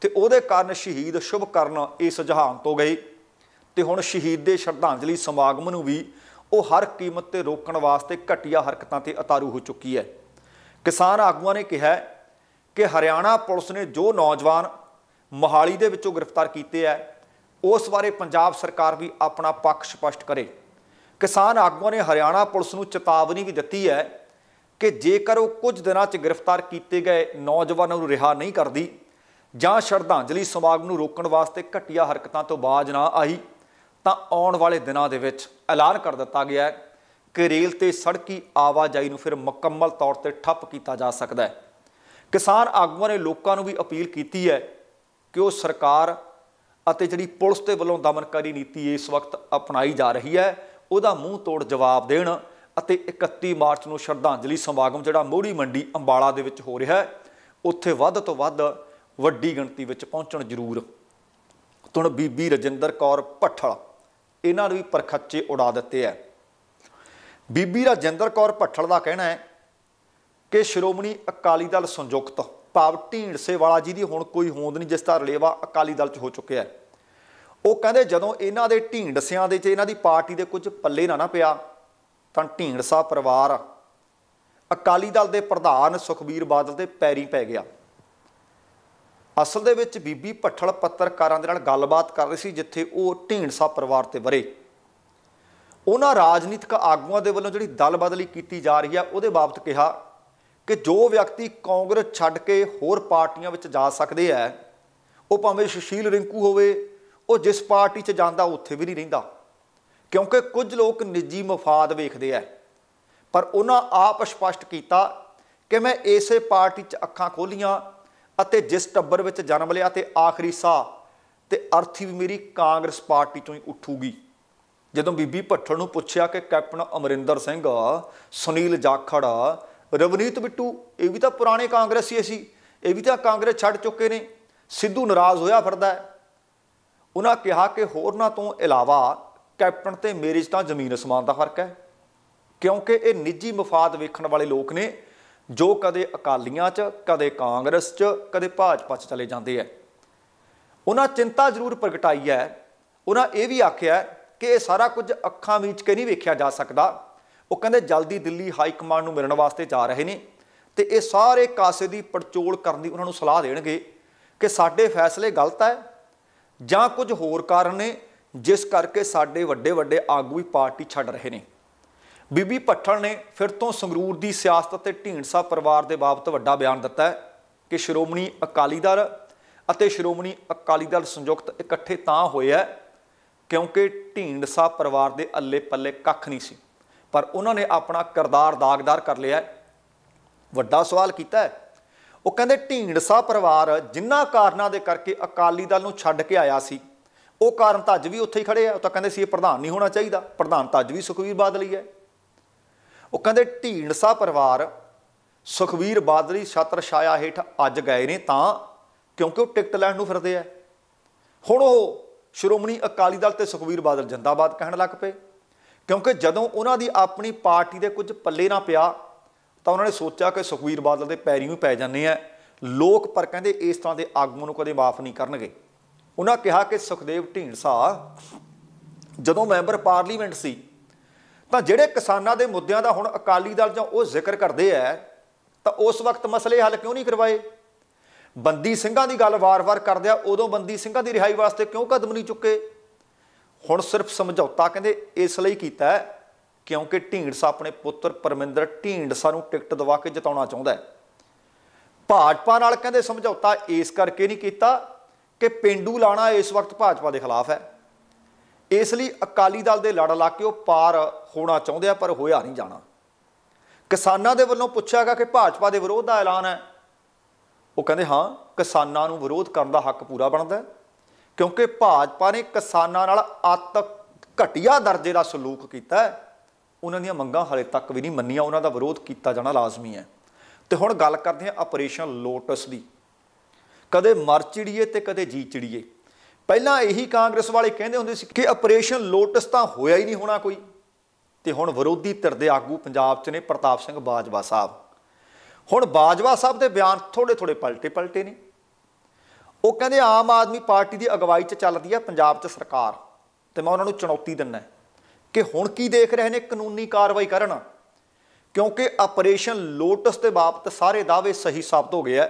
[SPEAKER 1] ਤੇ ਉਹਦੇ ਕਾਰਨ ਸ਼ਹੀਦ ਸ਼ੁਭਕਰਨ ਇਸ ਜਹਾਨ ਤੋਂ ਗਏ ਤੇ ਹੁਣ ਸ਼ਹੀਦ ਦੇ ਸ਼ਰਧਾਂਜਲੀ ਸਮਾਗਮ ਨੂੰ ਵੀ ਉਹ ਹਰ ਕੀਮਤ ਤੇ ਰੋਕਣ ਵਾਸਤੇ ਘਟੀਆ ਹਰਕਤਾਂ ਤੇ ਅਤਾਰੂ ਹੋ ਚੁੱਕੀ ਹੈ ਕਿਸਾਨ ਆਗੂਆਂ ਨੇ ਕਿਹਾ ਕਿ ਹਰਿਆਣਾ ਪੁਲਿਸ ਨੇ ਜੋ ਨੌਜਵਾਨ ਮਹਾਲੀ ਦੇ ਵਿੱਚੋਂ ਗ੍ਰਿਫਤਾਰ ਕੀਤੇ ਆ ਉਸ ਬਾਰੇ ਪੰਜਾਬ ਸਰਕਾਰ ਵੀ ਆਪਣਾ ਪੱਖ ਸਪਸ਼ਟ ਕਰੇ ਕਿਸਾਨ ਆਗੂਆਂ ਨੇ ਹਰਿਆਣਾ ਪੁਲਿਸ ਨੂੰ ਚੇਤਾਵਨੀ ਵੀ ਦਿੱਤੀ ਹੈ ਕਿ ਜੇਕਰ ਉਹ ਕੁਝ ਦਿਨਾਂ 'ਚ ਗ੍ਰਿਫਤਾਰ ਕੀਤੇ ਗਏ ਨੌਜਵਾਨਾਂ ਨੂੰ ਰਿਹਾ ਨਹੀਂ ਕਰਦੀ ਜਾਂ ਸ਼ਰਧਾਂਜਲੀ ਸਮਾਗਮ ਨੂੰ ਰੋਕਣ ਵਾਸਤੇ ਘਟੀਆ ਹਰਕਤਾਂ ਤੋਂ ਬਾਜ ਨਾ ਆਈ ਤਾਂ ਆਉਣ ਵਾਲੇ ਦਿਨਾਂ ਦੇ ਵਿੱਚ ਐਲਾਨ ਕਰ ਦਿੱਤਾ ਗਿਆ ਹੈ ਕਿ ਰੇਲ ਤੇ ਸੜਕੀ ਆਵਾਜਾਈ ਨੂੰ ਫਿਰ ਮੁਕੰਮਲ ਤੌਰ ਤੇ ਠੱਪ ਕੀਤਾ ਜਾ ਸਕਦਾ ਹੈ ਕਿਸਾਨ ਆਗੂਆਂ ਨੇ ਲੋਕਾਂ ਨੂੰ ਵੀ ਅਪੀਲ ਕੀਤੀ ਹੈ ਕਿ ਉਹ ਸਰਕਾਰ ਅਤੇ ਜਿਹੜੀ ਪੁਲਿਸ ਦੇ ਵੱਲੋਂ ਦਮਨਕਾਰੀ ਨੀਤੀ ਇਸ ਵਕਤ ਅਪਣਾਈ ਜਾ ਰਹੀ ਹੈ ਉਹਦਾ ਮੂੰਹ ਤੋੜ ਜਵਾਬ ਦੇਣ ਅਤੇ 31 ਮਾਰਚ ਨੂੰ ਸ਼ਰਧਾਂਜਲੀ ਸਮਾਗਮ ਜਿਹੜਾ ਮੋੜੀ ਮੰਡੀ ਅੰਬਾਲਾ ਦੇ ਵਿੱਚ ਹੋ ਰਿਹਾ ਹੈ ਉੱਥੇ ਵੱਧ ਤੋਂ ਵੱਧ ਵੱਡੀ ਗਿਣਤੀ ਵਿੱਚ ਪਹੁੰਚਣ ਜ਼ਰੂਰ ਤੁਣ ਬੀਬੀ ਰਜਿੰਦਰ ਕੌਰ ਭੱਠਲ ਇਹਨਾਂ ਨੂੰ ਵੀ ਪਰਖੱਚੇ ਉਡਾ ਦਿੱਤੇ ਐ ਬੀਬੀ ਰਜਿੰਦਰ ਕੌਰ ਭੱਠਲ ਦਾ ਕਹਿਣਾ ਹੈ ਕਿ ਸ਼੍ਰੋਮਣੀ ਅਕਾਲੀ ਦਲ ਸੰਯੁਕਤ ਭਾਵ ਢੀਂਡਸੇ ਵਾਲਾ ਜਿਹਦੀ ਹੁਣ ਕੋਈ ਹੋਂਦ ਨਹੀਂ ਜਿਸ ਦਾ ਰਲੇਵਾ ਅਕਾਲੀ ਦਲ 'ਚ ਹੋ ਚੁੱਕਿਆ ਹੈ ਉਹ ਕਹਿੰਦੇ ਜਦੋਂ ਇਹਨਾਂ ਦੇ ਢੀਂਡਸਿਆਂ ਦੇ 'ਚ ਇਹਨਾਂ ਦੀ ਪਾਰਟੀ ਦੇ ਕੁਝ ਪੱਲੇ ਨਾ ਨਾ ਪਿਆ ਤਾਂ ਢੀਂਡਸਾ ਪਰਿਵਾਰ ਅਕਾਲੀ ਦਲ ਦੇ ਪ੍ਰਧਾਨ ਸੁਖਬੀਰ ਬਾਦਲ ਦੇ ਪੈਰੀ ਪੈ ਗਿਆ ਅਸਲ ਦੇ ਵਿੱਚ ਬੀਬੀ ਭੱਠਲ ਪੱਤਰਕਾਰਾਂ ਦੇ ਨਾਲ ਗੱਲਬਾਤ ਕਰ ਰਹੀ ਸੀ ਜਿੱਥੇ ਉਹ ਢੀਂਡਸਾ ਪਰਿਵਾਰ ਤੇ ਬਰੇ ਉਹਨਾਂ ਰਾਜਨੀਤਿਕ ਆਗੂਆਂ ਦੇ ਵੱਲੋਂ ਜਿਹੜੀ ਦਲ ਬਦਲੀ ਕੀਤੀ ਜਾ ਰਹੀ ਆ ਉਹਦੇ ਬਾਬਤ ਕਿਹਾ ਕਿ ਜੋ ਵਿਅਕਤੀ ਕਾਂਗਰਸ ਛੱਡ ਕੇ ਹੋਰ ਪਾਰਟੀਆਂ ਵਿੱਚ ਜਾ ਸਕਦੇ ਆ ਉਹ ਭਾਵੇਂ ਸ਼ਸ਼ੀਲ ਰਿੰਕੂ ਹੋਵੇ ਉਹ ਜਿਸ ਪਾਰਟੀ 'ਚ ਜਾਂਦਾ ਉੱਥੇ ਵੀ ਨਹੀਂ ਰਹਿੰਦਾ ਕਿਉਂਕਿ ਕੁਝ ਲੋਕ ਨਿੱਜੀ ਮਫਾਦ ਵੇਖਦੇ ਆ ਪਰ ਉਹਨਾਂ ਆਪ ਸਪਸ਼ਟ ਕੀਤਾ ਕਿ ਮੈਂ ਇਸੇ ਪਾਰਟੀ 'ਚ ਅੱਖਾਂ ਖੋਲੀਆਂ ਅਤੇ ਜਿਸ ਟੱਬਰ ਵਿੱਚ ਜਨਮ ਲਿਆ ਤੇ ਆਖਰੀ ਸਾਹ ਤੇ ਅਰਥੀ ਵੀ ਮੇਰੀ ਕਾਂਗਰਸ ਪਾਰਟੀ ਤੋਂ ਹੀ ਉੱਠੂਗੀ ਜਦੋਂ ਬੀਬੀ ਭੱਠਲ ਨੂੰ ਪੁੱਛਿਆ ਕਿ ਕੈਪਟਨ ਅਮਰਿੰਦਰ ਸਿੰਘ ਸੁਨੀਲ ਜਾਖੜ ਰਵਨੀਤ ਬਿੱਟੂ ਇਹ ਵੀ ਤਾਂ ਪੁਰਾਣੇ ਕਾਂਗਰਸੀ ਸੀ ਇਹ ਵੀ ਤਾਂ ਕਾਂਗਰਸ ਛੱਡ ਚੁੱਕੇ ਨੇ ਸਿੱਧੂ ਨਾਰਾਜ਼ ਹੋਇਆ ਫਿਰਦਾ ਹੈ ਉਹਨਾਂ ਕਿਹਾ ਕਿ ਹੋਰਨਾਂ ਤੋਂ ਇਲਾਵਾ ਕੈਪਟਨ ਤੇ ਮੇਰੇ 'ਚ ਤਾਂ ਜ਼ਮੀਨ ਅਸਮਾਨ ਦਾ ਫਰਕ ਹੈ ਕਿਉਂਕਿ ਇਹ ਨਿੱਜੀ ਮਫਾਦ ਵੇਖਣ ਵਾਲੇ ਲੋਕ ਨੇ ਜੋ ਕਦੇ ਅਕਾਲੀਆਂ 'ਚ ਕਦੇ ਕਾਂਗਰਸ 'ਚ ਕਦੇ ਭਾਜਪਾ 'ਚ ਚਲੇ ਜਾਂਦੇ ਐ ਉਹਨਾਂ ਚਿੰਤਾ ਜ਼ਰੂਰ ਪ੍ਰਗਟਾਈ ਹੈ ਉਹਨਾਂ ਇਹ ਵੀ ਆਖਿਆ ਕਿ ਇਹ ਸਾਰਾ ਕੁਝ ਅੱਖਾਂ ਵਿੱਚ ਕੇ ਨਹੀਂ ਵੇਖਿਆ ਜਾ ਸਕਦਾ ਉਹ ਕਹਿੰਦੇ ਜਲਦੀ ਦਿੱਲੀ ਹਾਈ ਕਮਾਂਡ ਨੂੰ ਮਿਲਣ ਵਾਸਤੇ ਜਾ ਰਹੇ ਨੇ ਤੇ ਇਹ ਸਾਰੇ ਕਾਸੇ ਦੀ ਪੜਚੋਲ ਕਰਨ ਦੀ ਉਹਨਾਂ ਨੂੰ ਸਲਾਹ ਦੇਣਗੇ ਕਿ ਸਾਡੇ ਫੈਸਲੇ ਗਲਤ ਹੈ ਜਾਂ ਕੁਝ ਹੋਰ ਕਾਰਨ ਨੇ ਜਿਸ ਕਰਕੇ ਸਾਡੇ ਵੱਡੇ ਵੱਡੇ ਆਗੂ ਵੀ ਪਾਰਟੀ ਛੱਡ ਰਹੇ ਨੇ ਬੀਬੀ ਪੱਠਲ ਨੇ ਫਿਰ ਤੋਂ ਸੰਗਰੂਰ ਦੀ ਸਿਆਸਤ ਅਤੇ ਢੀਂਡਸਾ ਪਰਿਵਾਰ ਦੇ ਬਾਬਤ ਵੱਡਾ ਬਿਆਨ ਦਿੱਤਾ ਹੈ ਕਿ ਸ਼੍ਰੋਮਣੀ ਅਕਾਲੀ ਦਲ ਅਤੇ ਸ਼੍ਰੋਮਣੀ ਅਕਾਲੀ ਦਲ ਸੰਯੁਕਤ ਇਕੱਠੇ ਤਾਂ ਹੋਇਆ ਕਿਉਂਕਿ ਢੀਂਡਸਾ ਪਰਿਵਾਰ ਦੇ ਅੱਲੇ ਪੱਲੇ ਕੱਖ ਨਹੀਂ ਸੀ ਪਰ ਉਹਨਾਂ ਨੇ ਆਪਣਾ ਕਰਦਾਰ ਦਾਗਦਾਰ ਕਰ ਲਿਆ ਵੱਡਾ ਸਵਾਲ ਕੀਤਾ ਹੈ ਉਹ ਕਹਿੰਦੇ ਢੀਂਡਸਾ ਪਰਿਵਾਰ ਜਿੰਨਾ ਕਾਰਨਾਂ ਦੇ ਕਰਕੇ ਅਕਾਲੀ ਦਲ ਨੂੰ ਛੱਡ ਕੇ ਆਇਆ ਸੀ ਉਹ ਕਾਰਨ ਤਾਂ ਅੱਜ ਵੀ ਉੱਥੇ ਹੀ ਖੜੇ ਆ ਉਹ ਤਾਂ ਕਹਿੰਦੇ ਸੀ ਇਹ ਪ੍ਰਧਾਨ ਨਹੀਂ ਹੋਣਾ ਚਾਹੀਦਾ ਪ੍ਰਧਾਨ ਤਾਂ ਅੱਜ ਵੀ ਸੁਖਵੀਰ ਬਾਦਲੀ ਹੈ ਉਹ ਕਹਿੰਦੇ ਢੀਂਡਸਾ ਪਰਿਵਾਰ ਸੁਖਵੀਰ ਬਾਦਲੀ ਛਤਰ ਛਾਇਆ ਹੇਠ ਅੱਜ ਗਏ ਨੇ ਤਾਂ ਕਿਉਂਕਿ ਉਹ ਟਿਕਟ ਲੈਣ ਨੂੰ ਫਿਰਦੇ ਆ ਹੁਣ ਉਹ ਸ਼੍ਰੋਮਣੀ ਅਕਾਲੀ ਦਲ ਤੇ ਸੁਖਵੀਰ ਬਾਦਲ ਜਿੰਦਾਬਾਦ ਕਹਿਣ ਲੱਗ ਪਏ ਕਿਉਂਕਿ ਜਦੋਂ ਉਹਨਾਂ ਦੀ ਆਪਣੀ ਪਾਰਟੀ ਦੇ ਕੁਝ ਪੱਲੇ ਨਾ ਪਿਆ ਤਾਂ ਉਹਨਾਂ ਨੇ ਸੋਚਿਆ ਕਿ ਸੁਖਵੀਰ ਬਾਦਲ ਦੇ ਪੈਰੀਂ ਹੀ ਪੈ ਜਾਂਦੇ ਆ ਲੋਕ ਪਰ ਕਹਿੰਦੇ ਇਸ ਤਰ੍ਹਾਂ ਦੇ ਆਗੂਆਂ ਨੂੰ ਕਦੇ ਮਾਫ ਨਹੀਂ ਕਰਨਗੇ ਉਹਨਾਂ ਕਿਹਾ ਕਿ ਸੁਖਦੇਵ ਢੀਂਡਸਾ ਜਦੋਂ ਮੈਂਬਰ ਪਾਰਲੀਮੈਂਟ ਸੀ ਤਾਂ ਜਿਹੜੇ ਕਿਸਾਨਾਂ ਦੇ ਮੁੱਦਿਆਂ ਦਾ ਹੁਣ ਅਕਾਲੀ ਦਲ ਜਾਂ ਉਹ ਜ਼ਿਕਰ ਕਰਦੇ ਆ ਤਾਂ ਉਸ ਵਕਤ ਮਸਲੇ ਹੱਲ ਕਿਉਂ ਨਹੀਂ ਕਰਵਾਏ ਬੰਦੀ ਸਿੰਘਾਂ ਦੀ ਗੱਲ ਵਾਰ-ਵਾਰ ਕਰਦੇ ਆ ਉਦੋਂ ਬੰਦੀ ਸਿੰਘਾਂ ਦੀ ਰਿਹਾਈ ਵਾਸਤੇ ਕਿਉਂ ਕਦਮ ਨਹੀਂ ਚੁੱਕੇ ਹੁਣ ਸਿਰਫ ਸਮਝੌਤਾ ਕਹਿੰਦੇ ਇਸ ਲਈ ਕੀਤਾ ਹੈ ਕਿਉਂਕਿ ਢੀਂਡਸਾ ਆਪਣੇ ਪੁੱਤਰ ਪਰਮਿੰਦਰ ਢੀਂਡਸਾ ਨੂੰ ਟਿਕਟ ਦਿਵਾ ਕੇ ਜਿਤਾਉਣਾ ਚਾਹੁੰਦਾ ਹੈ ਭਾਜਪਾ ਨਾਲ ਕਹਿੰਦੇ ਸਮਝੌਤਾ ਇਸ ਕਰਕੇ ਨਹੀਂ ਕੀਤਾ ਕਿ ਪਿੰਡੂ ਲਾਣਾ ਇਸ ਵਕਤ ਭਾਜਪਾ ਦੇ ਖਿਲਾਫ ਹੈ ਇਸ ਲਈ ਅਕਾਲੀ ਦਲ ਦੇ ਲੜ ਲਾ ਕੇ ਉਹ ਪਾਰ ਹੋਣਾ ਚਾਹੁੰਦੇ ਆ ਪਰ ਹੋਇਆ ਨਹੀਂ ਜਾਣਾ ਕਿਸਾਨਾਂ ਦੇ ਵੱਲੋਂ ਪੁੱਛਿਆ ਗਿਆ ਕਿ ਭਾਜਪਾ ਦੇ ਵਿਰੋਧ ਦਾ ਐਲਾਨ ਹੈ ਉਹ ਕਹਿੰਦੇ ਹਾਂ ਕਿਸਾਨਾਂ ਨੂੰ ਵਿਰੋਧ ਕਰਨ ਦਾ ਹੱਕ ਪੂਰਾ ਬਣਦਾ ਹੈ ਕਿਉਂਕਿ ਭਾਜਪਾ ਨੇ ਕਿਸਾਨਾਂ ਨਾਲ ਅਤ ਘਟਿਆ ਦਰਜੇ ਦਾ ਸਲੂਕ ਕੀਤਾ ਹੈ ਉਹਨਾਂ ਦੀਆਂ ਮੰਗਾਂ ਹਲੇ ਤੱਕ ਵੀ ਨਹੀਂ ਮੰਨੀਆਂ ਉਹਨਾਂ ਦਾ ਵਿਰੋਧ ਕੀਤਾ ਜਾਣਾ ਲਾਜ਼ਮੀ ਹੈ ਤੇ ਹੁਣ ਗੱਲ ਕਰਦੇ ਹਾਂ ਆਪਰੇਸ਼ਨ ਲੋਟਸ ਦੀ ਕਦੇ ਮਰ ਚਿੜੀਏ ਤੇ ਕਦੇ ਜੀ ਚਿੜੀਏ ਪਹਿਲਾਂ ਇਹੀ ਕਾਂਗਰਸ ਵਾਲੇ ਕਹਿੰਦੇ ਹੁੰਦੇ ਸੀ ਕਿ ਆਪਰੇਸ਼ਨ ਲੋਟਸ ਤਾਂ ਹੋਇਆ ਹੀ ਨਹੀਂ ਹੋਣਾ ਕੋਈ ਤੇ ਹੁਣ ਵਿਰੋਧੀ ਧਿਰ ਦੇ ਆਗੂ ਪੰਜਾਬ 'ਚ ਨੇ ਪ੍ਰਤਾਪ ਸਿੰਘ ਬਾਜਵਾ ਸਾਹਿਬ ਹੁਣ ਬਾਜਵਾ ਸਾਹਿਬ ਦੇ ਬਿਆਨ ਥੋੜੇ ਥੋੜੇ ਪਲਟੇ ਪਲਟੇ ਨੇ ਉਹ ਕਹਿੰਦੇ ਆਮ ਆਦਮੀ ਪਾਰਟੀ ਦੀ ਅਗਵਾਈ 'ਚ ਚੱਲਦੀ ਆ ਪੰਜਾਬ 'ਚ ਸਰਕਾਰ ਤੇ ਮੈਂ ਉਹਨਾਂ ਨੂੰ ਚੁਣੌਤੀ ਦਿੰਦਾ ਕਿ ਹੁਣ ਕੀ ਦੇਖ ਰਹੇ ਨੇ ਕਾਨੂੰਨੀ ਕਾਰਵਾਈ ਕਰਨ ਕਿਉਂਕਿ ਆਪਰੇਸ਼ਨ ਲੋਟਸ ਦੇ ਬਾਬਤ ਸਾਰੇ ਦਾਅਵੇ ਸਹੀ ਸਾਬਤ ਹੋ ਗਏ ਆ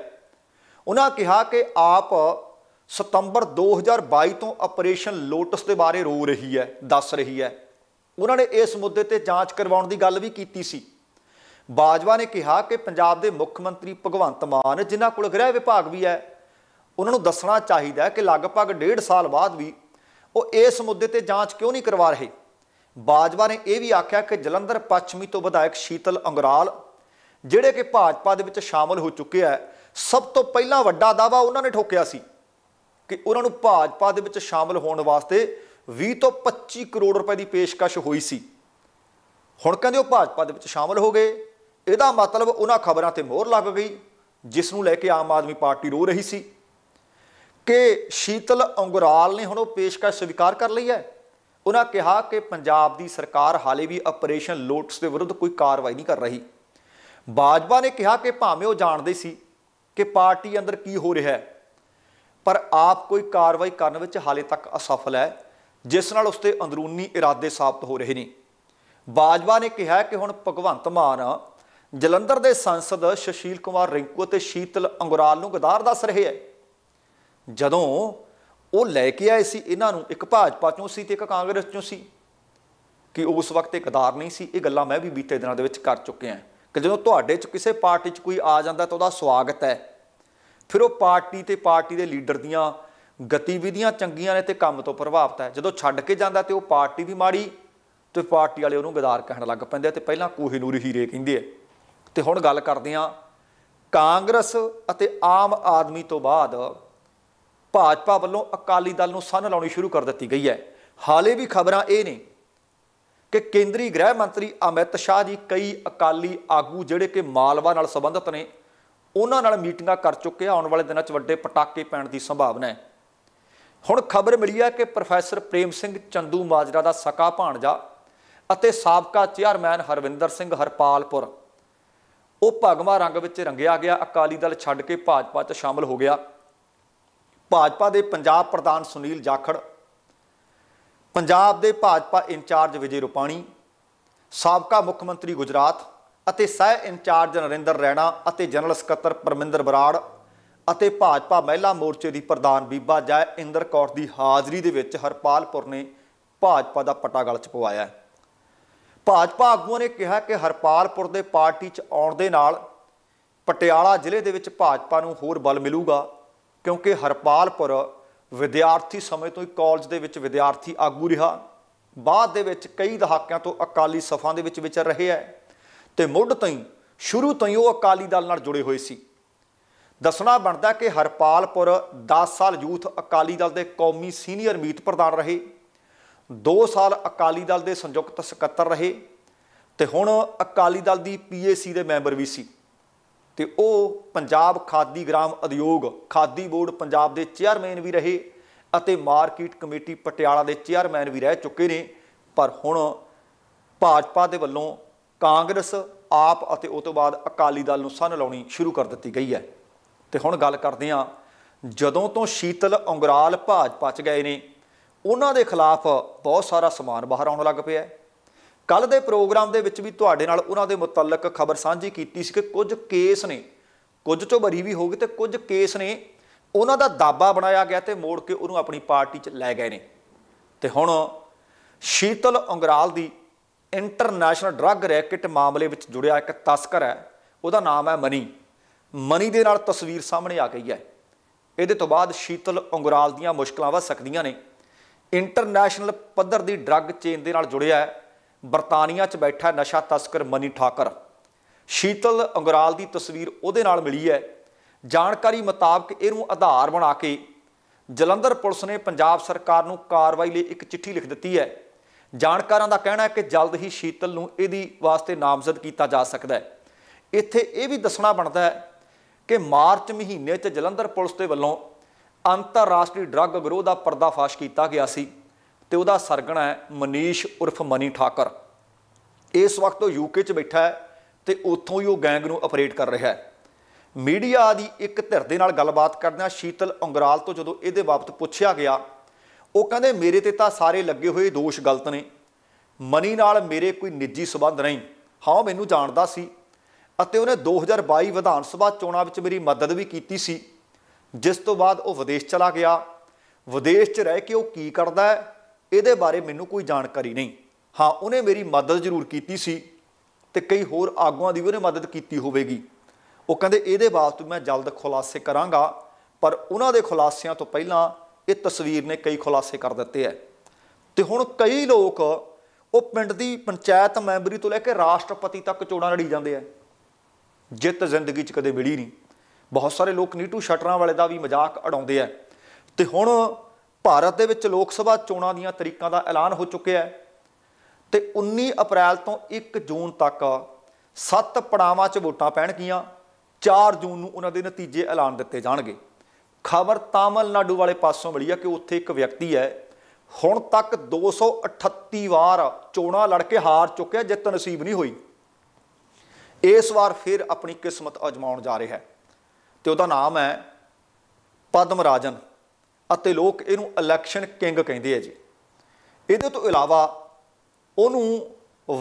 [SPEAKER 1] ਉਹਨਾਂ ਕਿਹਾ ਕਿ ਆਪ ਸਤੰਬਰ 2022 ਤੋਂ ਆਪਰੇਸ਼ਨ ਲੋਟਸ ਦੇ ਬਾਰੇ ਰੋ ਰਹੀ ਹੈ ਦੱਸ ਰਹੀ ਹੈ ਉਹਨਾਂ ਨੇ ਇਸ ਮੁੱਦੇ ਤੇ ਜਾਂਚ ਕਰਵਾਉਣ ਦੀ ਗੱਲ ਵੀ ਕੀਤੀ ਸੀ ਬਾਜਵਾ ਨੇ ਕਿਹਾ ਕਿ ਪੰਜਾਬ ਦੇ ਮੁੱਖ ਮੰਤਰੀ ਭਗਵੰਤ ਮਾਨ ਜਿਨ੍ਹਾਂ ਕੋਲ ਗ੍ਰਹਿ ਵਿਭਾਗ ਵੀ ਹੈ ਉਹਨਾਂ ਨੂੰ ਦੱਸਣਾ ਚਾਹੀਦਾ ਹੈ ਕਿ ਲਗਭਗ 1.5 ਸਾਲ ਬਾਅਦ ਵੀ ਉਹ ਇਸ ਮੁੱਦੇ ਤੇ ਜਾਂਚ ਕਿਉਂ ਨਹੀਂ ਕਰਵਾ ਰਹੇ ਬਾਜਵਾ ਨੇ ਇਹ ਵੀ ਆਖਿਆ ਕਿ ਜਲੰਧਰ ਪੱਛਮੀ ਤੋਂ ਵਿਧਾਇਕ ਸ਼ੀਤਲ ਅੰਗਰਾਲ ਜਿਹੜੇ ਕਿ ਭਾਜਪਾ ਦੇ ਵਿੱਚ ਸ਼ਾਮਲ ਹੋ ਚੁੱਕੇ ਆ ਸਭ ਤੋਂ ਪਹਿਲਾਂ ਵੱਡਾ ਦਾਵਾ ਉਹਨਾਂ ਨੇ ਠੋਕਿਆ ਸੀ ਕਿ ਉਹਨਾਂ ਨੂੰ ਭਾਜਪਾ ਦੇ ਵਿੱਚ ਸ਼ਾਮਲ ਹੋਣ ਵਾਸਤੇ 20 ਤੋਂ 25 ਕਰੋੜ ਰੁਪਏ ਦੀ ਪੇਸ਼ਕਸ਼ ਹੋਈ ਸੀ ਹੁਣ ਕਹਿੰਦੇ ਉਹ ਭਾਜਪਾ ਦੇ ਵਿੱਚ ਸ਼ਾਮਲ ਹੋ ਗਏ ਇਹਦਾ ਮਤਲਬ ਉਹਨਾਂ ਖਬਰਾਂ ਤੇ ਮੋਹਰ ਲੱਗ ਗਈ ਜਿਸ ਨੂੰ ਲੈ ਕੇ ਆਮ ਆਦਮੀ ਪਾਰਟੀ ਰੋ ਰਹੀ ਸੀ ਕਿ ਸ਼ੀਤਲ ਅੰਗਰਾਲ ਨੇ ਹੁਣ ਉਹ ਪੇਸ਼ਕਸ਼ ਸਵੀਕਾਰ ਕਰ ਲਈ ਹੈ ਉਹਨਾਂ ਕਿਹਾ ਕਿ ਪੰਜਾਬ ਦੀ ਸਰਕਾਰ ਹਾਲੇ ਵੀ ਆਪਰੇਸ਼ਨ ਲੋਟਸ ਦੇ ਵਿਰੁੱਧ ਕੋਈ ਕਾਰਵਾਈ ਨਹੀਂ ਕਰ ਰਹੀ ਬਾਜਵਾ ਨੇ ਕਿਹਾ ਕਿ ਭਾਵੇਂ ਉਹ ਜਾਣਦੇ ਸੀ ਕਿ ਪਾਰਟੀ ਅੰਦਰ ਕੀ ਹੋ ਰਿਹਾ ਹੈ ਪਰ ਆਪ ਕੋਈ ਕਾਰਵਾਈ ਕਰਨ ਵਿੱਚ ਹਾਲੇ ਤੱਕ ਅਸਫਲ ਹੈ ਜਿਸ ਨਾਲ ਉਸਤੇ ਅੰਦਰੂਨੀ ਇਰਾਦੇ ਸਾਬਤ ਹੋ ਰਹੇ ਨੇ ਬਾਜਵਾ ਨੇ ਕਿਹਾ ਕਿ ਹੁਣ ਭਗਵੰਤ ਮਾਨ ਜਲੰਧਰ ਦੇ ਸੰਸਦ ਸ਼ਸ਼ੀਲ ਕੁਮਾਰ ਰਿੰਕੂ ਅਤੇ ਸ਼ੀਤਲ ਅੰਗਰਾਲ ਨੂੰ ਗਦਾਰ ਦੱਸ ਰਹੇ ਹੈ ਜਦੋਂ ਉਹ ਲੈ ਕੇ ਆਏ ਸੀ ਇਹਨਾਂ ਨੂੰ ਇੱਕ ਭਾਜਪਾ ਚੋਂ ਸੀ ਤੇ ਇੱਕ ਕਾਂਗਰਸ ਚੋਂ ਸੀ ਕਿ ਉਸ ਵਕਤ ਇਕਦਾਰ ਨਹੀਂ ਸੀ ਇਹ ਗੱਲਾਂ ਮੈਂ ਵੀ ਬੀਤੇ ਦਿਨਾਂ ਦੇ ਵਿੱਚ ਕਰ ਚੁੱਕਿਆ ਕਿ ਜਦੋਂ ਤੁਹਾਡੇ ਚ ਕਿਸੇ ਪਾਰਟੀ ਚ ਕੋਈ ਆ ਜਾਂਦਾ ਤਾਂ ਉਹਦਾ ਸਵਾਗਤ ਹੈ ਫਿਰ ਉਹ ਪਾਰਟੀ ਤੇ ਪਾਰਟੀ ਦੇ ਲੀਡਰ ਦੀਆਂ ਗਤੀਵਿਧੀਆਂ ਚੰਗੀਆਂ ਨੇ ਤੇ ਕੰਮ ਤੋਂ ਪ੍ਰਭਾਵਿਤ ਹੈ ਜਦੋਂ ਛੱਡ ਕੇ ਜਾਂਦਾ ਤੇ ਉਹ ਪਾਰਟੀ ਵੀ ਮਾੜੀ ਤੇ ਪਾਰਟੀ ਵਾਲੇ ਉਹਨੂੰ ਗਦਾਰ ਕਹਿਣ ਲੱਗ ਪੈਂਦੇ ਤੇ ਪਹਿਲਾਂ ਕੋਹੀਨੂਰ ਹੀਰੇ ਕਹਿੰਦੇ ਆ ਤੇ ਹੁਣ ਗੱਲ ਕਰਦੇ ਆ ਕਾਂਗਰਸ ਅਤੇ ਆਮ ਆਦਮੀ ਤੋਂ ਬਾਅਦ ਭਾਜਪਾ ਵੱਲੋਂ ਅਕਾਲੀ ਦਲ ਨੂੰ ਸੰਨ ਲਾਉਣੀ ਸ਼ੁਰੂ ਕਰ ਦਿੱਤੀ ਗਈ ਹੈ ਹਾਲੇ ਵੀ ਖਬਰਾਂ ਇਹ ਨੇ ਕਿ ਕੇਂਦਰੀ ਗ੍ਰਹਿ ਮੰਤਰੀ ਅਮਿਤ ਸ਼ਾਹ ਜੀ ਕਈ ਅਕਾਲੀ ਆਗੂ ਜਿਹੜੇ ਕਿ ਮਾਲਵਾ ਨਾਲ ਸੰਬੰਧਤ ਨੇ ਉਹਨਾਂ ਨਾਲ ਮੀਟਿੰਗਾਂ ਕਰ ਚੁੱਕੇ ਆਉਣ ਵਾਲੇ ਦਿਨਾਂ 'ਚ ਵੱਡੇ ਪਟਾਕੇ ਪੈਣ ਦੀ ਸੰਭਾਵਨਾ ਹੈ ਹੁਣ ਖਬਰ ਮਿਲੀ ਹੈ ਕਿ ਪ੍ਰੋਫੈਸਰ ਪ੍ਰੇਮ ਸਿੰਘ ਚੰਦੂ ਮਾਜਰਾ ਦਾ ਸਕਾ ਭਾਣਜਾ ਅਤੇ ਸਾਬਕਾ ਚੇਅਰਮੈਨ ਹਰਵਿੰਦਰ ਸਿੰਘ ਹਰਪਾਲਪੁਰ ਉਹ ਭਗਵਾ ਰੰਗ ਵਿੱਚ ਰੰਗਿਆ ਗਿਆ ਅਕਾਲੀ ਦਲ ਛੱਡ ਕੇ ਭਾਜਪਾ 'ਚ ਸ਼ਾਮਲ ਹੋ ਗਿਆ ਭਾਜਪਾ ਦੇ ਪੰਜਾਬ ਪ੍ਰਧਾਨ ਸੁਨੀਲ ਜਾਖੜ ਪੰਜਾਬ ਦੇ ਭਾਜਪਾ ਇੰਚਾਰਜ ਵਿਜੇ ਰੁਪਾਣੀ ਸਾਬਕਾ ਮੁੱਖ ਮੰਤਰੀ ਗੁਜਰਾਤ ਅਤੇ ਸਹਿ ਇੰਚਾਰਜ ਨਰਿੰਦਰ ਰੈਣਾ ਅਤੇ ਜਨਰਲ ਸਕੱਤਰ ਪਰਮਿੰਦਰ ਬਰਾੜ ਅਤੇ ਭਾਜਪਾ ਮਹਿਲਾ ਮੋਰਚੇ ਦੀ ਪ੍ਰਧਾਨ ਬੀਬਾ ਜੈ ਇੰਦਰ ਕੌਰ ਦੀ ਹਾਜ਼ਰੀ ਦੇ ਵਿੱਚ ਹਰਪਾਲਪੁਰ ਨੇ ਭਾਜਪਾ ਦਾ ਪਟਾ ਗਲ ਚ ਪਵਾਇਆ ਭਾਜਪਾ ਆਗੂਆਂ ਨੇ ਕਿਹਾ ਕਿ ਹਰਪਾਲਪੁਰ ਦੇ ਪਾਰਟੀ ਚ ਆਉਣ ਦੇ ਨਾਲ ਪਟਿਆਲਾ ਜ਼ਿਲ੍ਹੇ ਦੇ ਵਿੱਚ ਭਾਜਪਾ ਨੂੰ ਹੋਰ ਬਲ ਮਿਲੂਗਾ ਕਿਉਂਕਿ ਹਰਪਾਲਪੁਰ ਵਿਦਿਆਰਥੀ ਸਮੇਂ ਤੋਂ ਹੀ ਕਾਲਜ ਦੇ ਵਿੱਚ ਵਿਦਿਆਰਥੀ ਆਗੂ ਰਿਹਾ ਬਾਅਦ ਦੇ ਵਿੱਚ ਕਈ ਦਹਾਕਿਆਂ ਤੋਂ ਅਕਾਲੀ ਸਫਾਂ ਦੇ ਵਿੱਚ ਵਿਚਰ ਰਹੇ ਹੈ ਤੇ ਮੁੱਢ ਤੋਂ ਹੀ ਸ਼ੁਰੂ ਤੋਂ ਹੀ ਉਹ ਅਕਾਲੀ ਦਲ ਨਾਲ ਜੁੜੇ ਹੋਏ ਸੀ ਦੱਸਣਾ ਬਣਦਾ ਕਿ ਹਰਪਾਲਪੁਰ 10 ਸਾਲ ਯੂਥ ਅਕਾਲੀ ਦਲ ਦੇ ਕੌਮੀ ਸੀਨੀਅਰ ਮੀਤ ਪ੍ਰਧਾਨ ਰਹੇ 2 ਸਾਲ ਅਕਾਲੀ ਦਲ ਦੇ ਸੰਯੁਕਤ ਸਕੱਤਰ ਰਹੇ ਤੇ ਹੁਣ ਅਕਾਲੀ ਦਲ ਦੀ ਪੀਏਸੀ ਦੇ ਮੈਂਬਰ ਵੀ ਸੀ ਤੇ ਉਹ ਪੰਜਾਬ ਖਾਦੀ ਗ੍ਰਾਮ ਉਦਯੋਗ ਖਾਦੀ ਬੋਰਡ ਪੰਜਾਬ ਦੇ ਚੇਅਰਮੈਨ ਵੀ ਰਹੇ ਅਤੇ ਮਾਰਕੀਟ ਕਮੇਟੀ ਪਟਿਆਲਾ ਦੇ ਚੇਅਰਮੈਨ ਵੀ ਰਹਿ ਚੁੱਕੇ ਨੇ ਪਰ ਹੁਣ ਭਾਜਪਾ ਦੇ ਵੱਲੋਂ ਕਾਂਗਰਸ ਆਪ ਅਤੇ ਉਸ ਤੋਂ ਬਾਅਦ ਅਕਾਲੀ ਦਲ ਨੂੰ ਸੰਨ ਲਾਉਣੀ ਸ਼ੁਰੂ ਕਰ ਦਿੱਤੀ ਗਈ ਹੈ ਤੇ ਹੁਣ ਗੱਲ ਕਰਦੇ ਹਾਂ ਜਦੋਂ ਤੋਂ ਸ਼ੀਤਲ ਉਂਗਰਾਲ ਭਾਜਪਾ ਚ ਗਏ ਨੇ ਉਹਨਾਂ ਦੇ ਖਿਲਾਫ ਬਹੁਤ ਸਾਰਾ ਸਮਾਨ ਬਾਹਰ ਆਉਣ ਲੱਗ ਪਿਆ ਹੈ ਕੱਲ ਦੇ ਪ੍ਰੋਗਰਾਮ ਦੇ ਵਿੱਚ ਵੀ ਤੁਹਾਡੇ ਨਾਲ ਉਹਨਾਂ ਦੇ ਮੁਤਲਕ ਖਬਰ ਸਾਂਝੀ ਕੀਤੀ ਸੀ ਕਿ ਕੁਝ ਕੇਸ ਨੇ ਕੁਝ ਚੋਂ ਬਰੀ ਵੀ ਹੋ ਗਏ ਤੇ ਕੁਝ ਕੇਸ ਨੇ ਉਹਨਾਂ ਦਾ ਦਾਬਾ ਬਣਾਇਆ ਗਿਆ ਤੇ ਮੋੜ ਕੇ ਉਹਨੂੰ ਆਪਣੀ ਪਾਰਟੀ 'ਚ ਲੈ ਗਏ ਨੇ ਤੇ ਹੁਣ ਸ਼ੀਤਲ ਉਂਗਰਾਲ ਦੀ ਇੰਟਰਨੈਸ਼ਨਲ ਡਰੱਗ ਰੈਕਟ ਮਾਮਲੇ ਵਿੱਚ ਜੁੜਿਆ ਇੱਕ ਤਸਕਰ ਹੈ ਉਹਦਾ ਨਾਮ ਹੈ ਮਨੀ ਮਨੀ ਦੇ ਨਾਲ ਤਸਵੀਰ ਸਾਹਮਣੇ ਆ ਗਈ ਹੈ ਇਹਦੇ ਤੋਂ ਬਾਅਦ ਸ਼ੀਤਲ ਉਂਗਰਾਲ ਦੀਆਂ ਮੁਸ਼ਕਲਾਂ ਵੱਧ ਸਕਦੀਆਂ ਨੇ ਇੰਟਰਨੈਸ਼ਨਲ ਪੱਧਰ ਦੀ ਡਰੱਗ ਚੇਨ ਦੇ ਨਾਲ ਜੁੜਿਆ ਹੈ ਬਰਤਾਨੀਆ 'ਚ ਬੈਠਾ ਨਸ਼ਾ ਤਸਕਰ ਮਨੀ ਠਾਕਰ ਸ਼ੀਤਲ ਅੰਗਰਾਲ ਦੀ ਤਸਵੀਰ ਉਹਦੇ ਨਾਲ ਮਿਲੀ ਹੈ ਜਾਣਕਾਰੀ ਮੁਤਾਬਕ ਇਹਨੂੰ ਆਧਾਰ ਬਣਾ ਕੇ ਜਲੰਧਰ ਪੁਲਿਸ ਨੇ ਪੰਜਾਬ ਸਰਕਾਰ ਨੂੰ ਕਾਰਵਾਈ ਲਈ ਇੱਕ ਚਿੱਠੀ ਲਿਖ ਦਿੱਤੀ ਹੈ ਜਾਣਕਾਰਾਂ ਦਾ ਕਹਿਣਾ ਹੈ ਕਿ ਜਲਦ ਹੀ ਸ਼ੀਤਲ ਨੂੰ ਇਹਦੀ ਵਾਸਤੇ ਨਾਮਜ਼ਦ ਕੀਤਾ ਜਾ ਸਕਦਾ ਹੈ ਇੱਥੇ ਇਹ ਵੀ ਦੱਸਣਾ ਬਣਦਾ ਹੈ ਕਿ ਮਾਰਚ ਮਹੀਨੇ 'ਚ ਜਲੰਧਰ ਪੁਲਿਸ ਦੇ ਵੱਲੋਂ ਅੰਤਰਰਾਸ਼ਟਰੀ ਡਰੱਗ ਵਿਰੋਧ ਦਾ ਪਰਦਾਫਾਸ਼ ਕੀਤਾ ਗਿਆ ਸੀ ਤੇ ਉਹਦਾ ਸਰਗਣਾ ਹੈ ਮਨੀਸ਼ ਉਰਫ ਮਨੀ ਠਾਕਰ ਇਸ ਵਕਤ ਉਹ ਯੂਕੇ 'ਚ ਬੈਠਾ ਹੈ ਤੇ ਉੱਥੋਂ ਹੀ ਉਹ ਗੈਂਗ ਨੂੰ ਆਪਰੇਟ ਕਰ ਰਿਹਾ ਹੈ ਮੀਡੀਆ ਦੀ ਇੱਕ ਧਿਰ ਦੇ ਨਾਲ ਗੱਲਬਾਤ ਕਰਦਿਆਂ ਸ਼ੀਤਲ ਉਂਗਰਾਲ ਤੋਂ ਜਦੋਂ ਇਹਦੇ ਬਾਬਤ ਪੁੱਛਿਆ ਗਿਆ ਉਹ ਕਹਿੰਦੇ ਮੇਰੇ ਤੇ ਤਾਂ ਸਾਰੇ ਲੱਗੇ ਹੋਏ ਦੋਸ਼ ਗਲਤ ਨੇ ਮਨੀ ਨਾਲ ਮੇਰੇ ਕੋਈ ਨਿੱਜੀ ਸਬੰਧ ਨਹੀਂ ਹਾਂ ਮੈਨੂੰ ਜਾਣਦਾ ਸੀ ਅਤੇ ਉਹਨੇ 2022 ਵਿਧਾਨ ਸਭਾ ਚੋਣਾਂ ਵਿੱਚ ਮੇਰੀ ਮਦਦ ਵੀ ਕੀਤੀ ਸੀ ਜਿਸ ਤੋਂ ਬਾਅਦ ਉਹ ਵਿਦੇਸ਼ ਚਲਾ ਗਿਆ ਵਿਦੇਸ਼ 'ਚ ਰਹਿ ਕੇ ਉਹ ਕੀ ਕਰਦਾ ਹੈ ਇਹਦੇ ਬਾਰੇ ਮੈਨੂੰ ਕੋਈ ਜਾਣਕਾਰੀ ਨਹੀਂ ਹਾਂ ਉਹਨੇ ਮੇਰੀ ਮਦਦ ਜ਼ਰੂਰ ਕੀਤੀ ਸੀ ਤੇ ਕਈ ਹੋਰ ਆਗੂਆਂ ਦੀ ਵੀ ਉਹਨੇ ਮਦਦ ਕੀਤੀ ਹੋਵੇਗੀ ਉਹ ਕਹਿੰਦੇ ਇਹਦੇ ਬਾਅਦ ਮੈਂ ਜਲਦ ਖੁਲਾਸੇ ਕਰਾਂਗਾ ਪਰ ਉਹਨਾਂ ਦੇ ਖੁਲਾਸਿਆਂ ਤੋਂ ਪਹਿਲਾਂ ਇਹ ਤਸਵੀਰ ਨੇ ਕਈ ਖੁਲਾਸੇ ਕਰ ਦਿੱਤੇ ਐ ਤੇ ਹੁਣ ਕਈ ਲੋਕ ਉਹ ਪਿੰਡ ਦੀ ਪੰਚਾਇਤ ਮੈਂਬਰੀ ਤੋਂ ਲੈ ਕੇ ਰਾਸ਼ਟਰਪਤੀ ਤੱਕ ਚੋਣਾਂ ਲੜੀ ਜਾਂਦੇ ਐ ਜਿੱਤ ਜ਼ਿੰਦਗੀ 'ਚ ਕਦੇ ਮਿਲੀ ਨਹੀਂ ਬਹੁਤ ਸਾਰੇ ਲੋਕ ਨੀਟੂ ਸ਼ਟਰਾਂ ਵਾਲੇ ਦਾ ਵੀ ਮਜ਼ਾਕ ਉਡਾਉਂਦੇ ਐ ਤੇ ਹੁਣ ਭਾਰਤ ਦੇ ਵਿੱਚ ਲੋਕ ਸਭਾ ਚੋਣਾਂ ਦੀਆਂ ਤਰੀਕਾਂ ਦਾ ਐਲਾਨ ਹੋ ਚੁੱਕਿਆ ਹੈ ਤੇ 19 ਅਪ੍ਰੈਲ ਤੋਂ 1 ਜੂਨ ਤੱਕ ਸੱਤ ਪੜਾਵਾਂ 'ਚ ਵੋਟਾਂ ਪੈਣਗੀਆਂ 4 ਜੂਨ ਨੂੰ ਉਹਨਾਂ ਦੇ ਨਤੀਜੇ ਐਲਾਨ ਦਿੱਤੇ ਜਾਣਗੇ ਖਬਰ ਤਾਮਿਲਨਾਡੂ ਵਾਲੇ ਪਾਸੋਂ ਮਿਲੀ ਹੈ ਕਿ ਉੱਥੇ ਇੱਕ ਵਿਅਕਤੀ ਹੈ ਹੁਣ ਤੱਕ 238 ਵਾਰ ਚੋਣਾਂ ਲੜ ਕੇ ਹਾਰ ਚੁੱਕਿਆ ਜਿੱਤ ਨਸੀਬ ਨਹੀਂ ਹੋਈ ਇਸ ਵਾਰ ਫਿਰ ਆਪਣੀ ਕਿਸਮਤ ਅਜਮਾਉਣ ਜਾ ਰਿਹਾ ਹੈ ਤੇ ਉਹਦਾ ਨਾਮ ਹੈ ਪਦਮ ਰਾਜਨ ਅਤੇ ਲੋਕ ਇਹਨੂੰ ਇਲੈਕਸ਼ਨ ਕਿੰਗ ਕਹਿੰਦੇ ਆ ਜੀ ਇਹਦੇ ਤੋਂ ਇਲਾਵਾ ਉਹਨੂੰ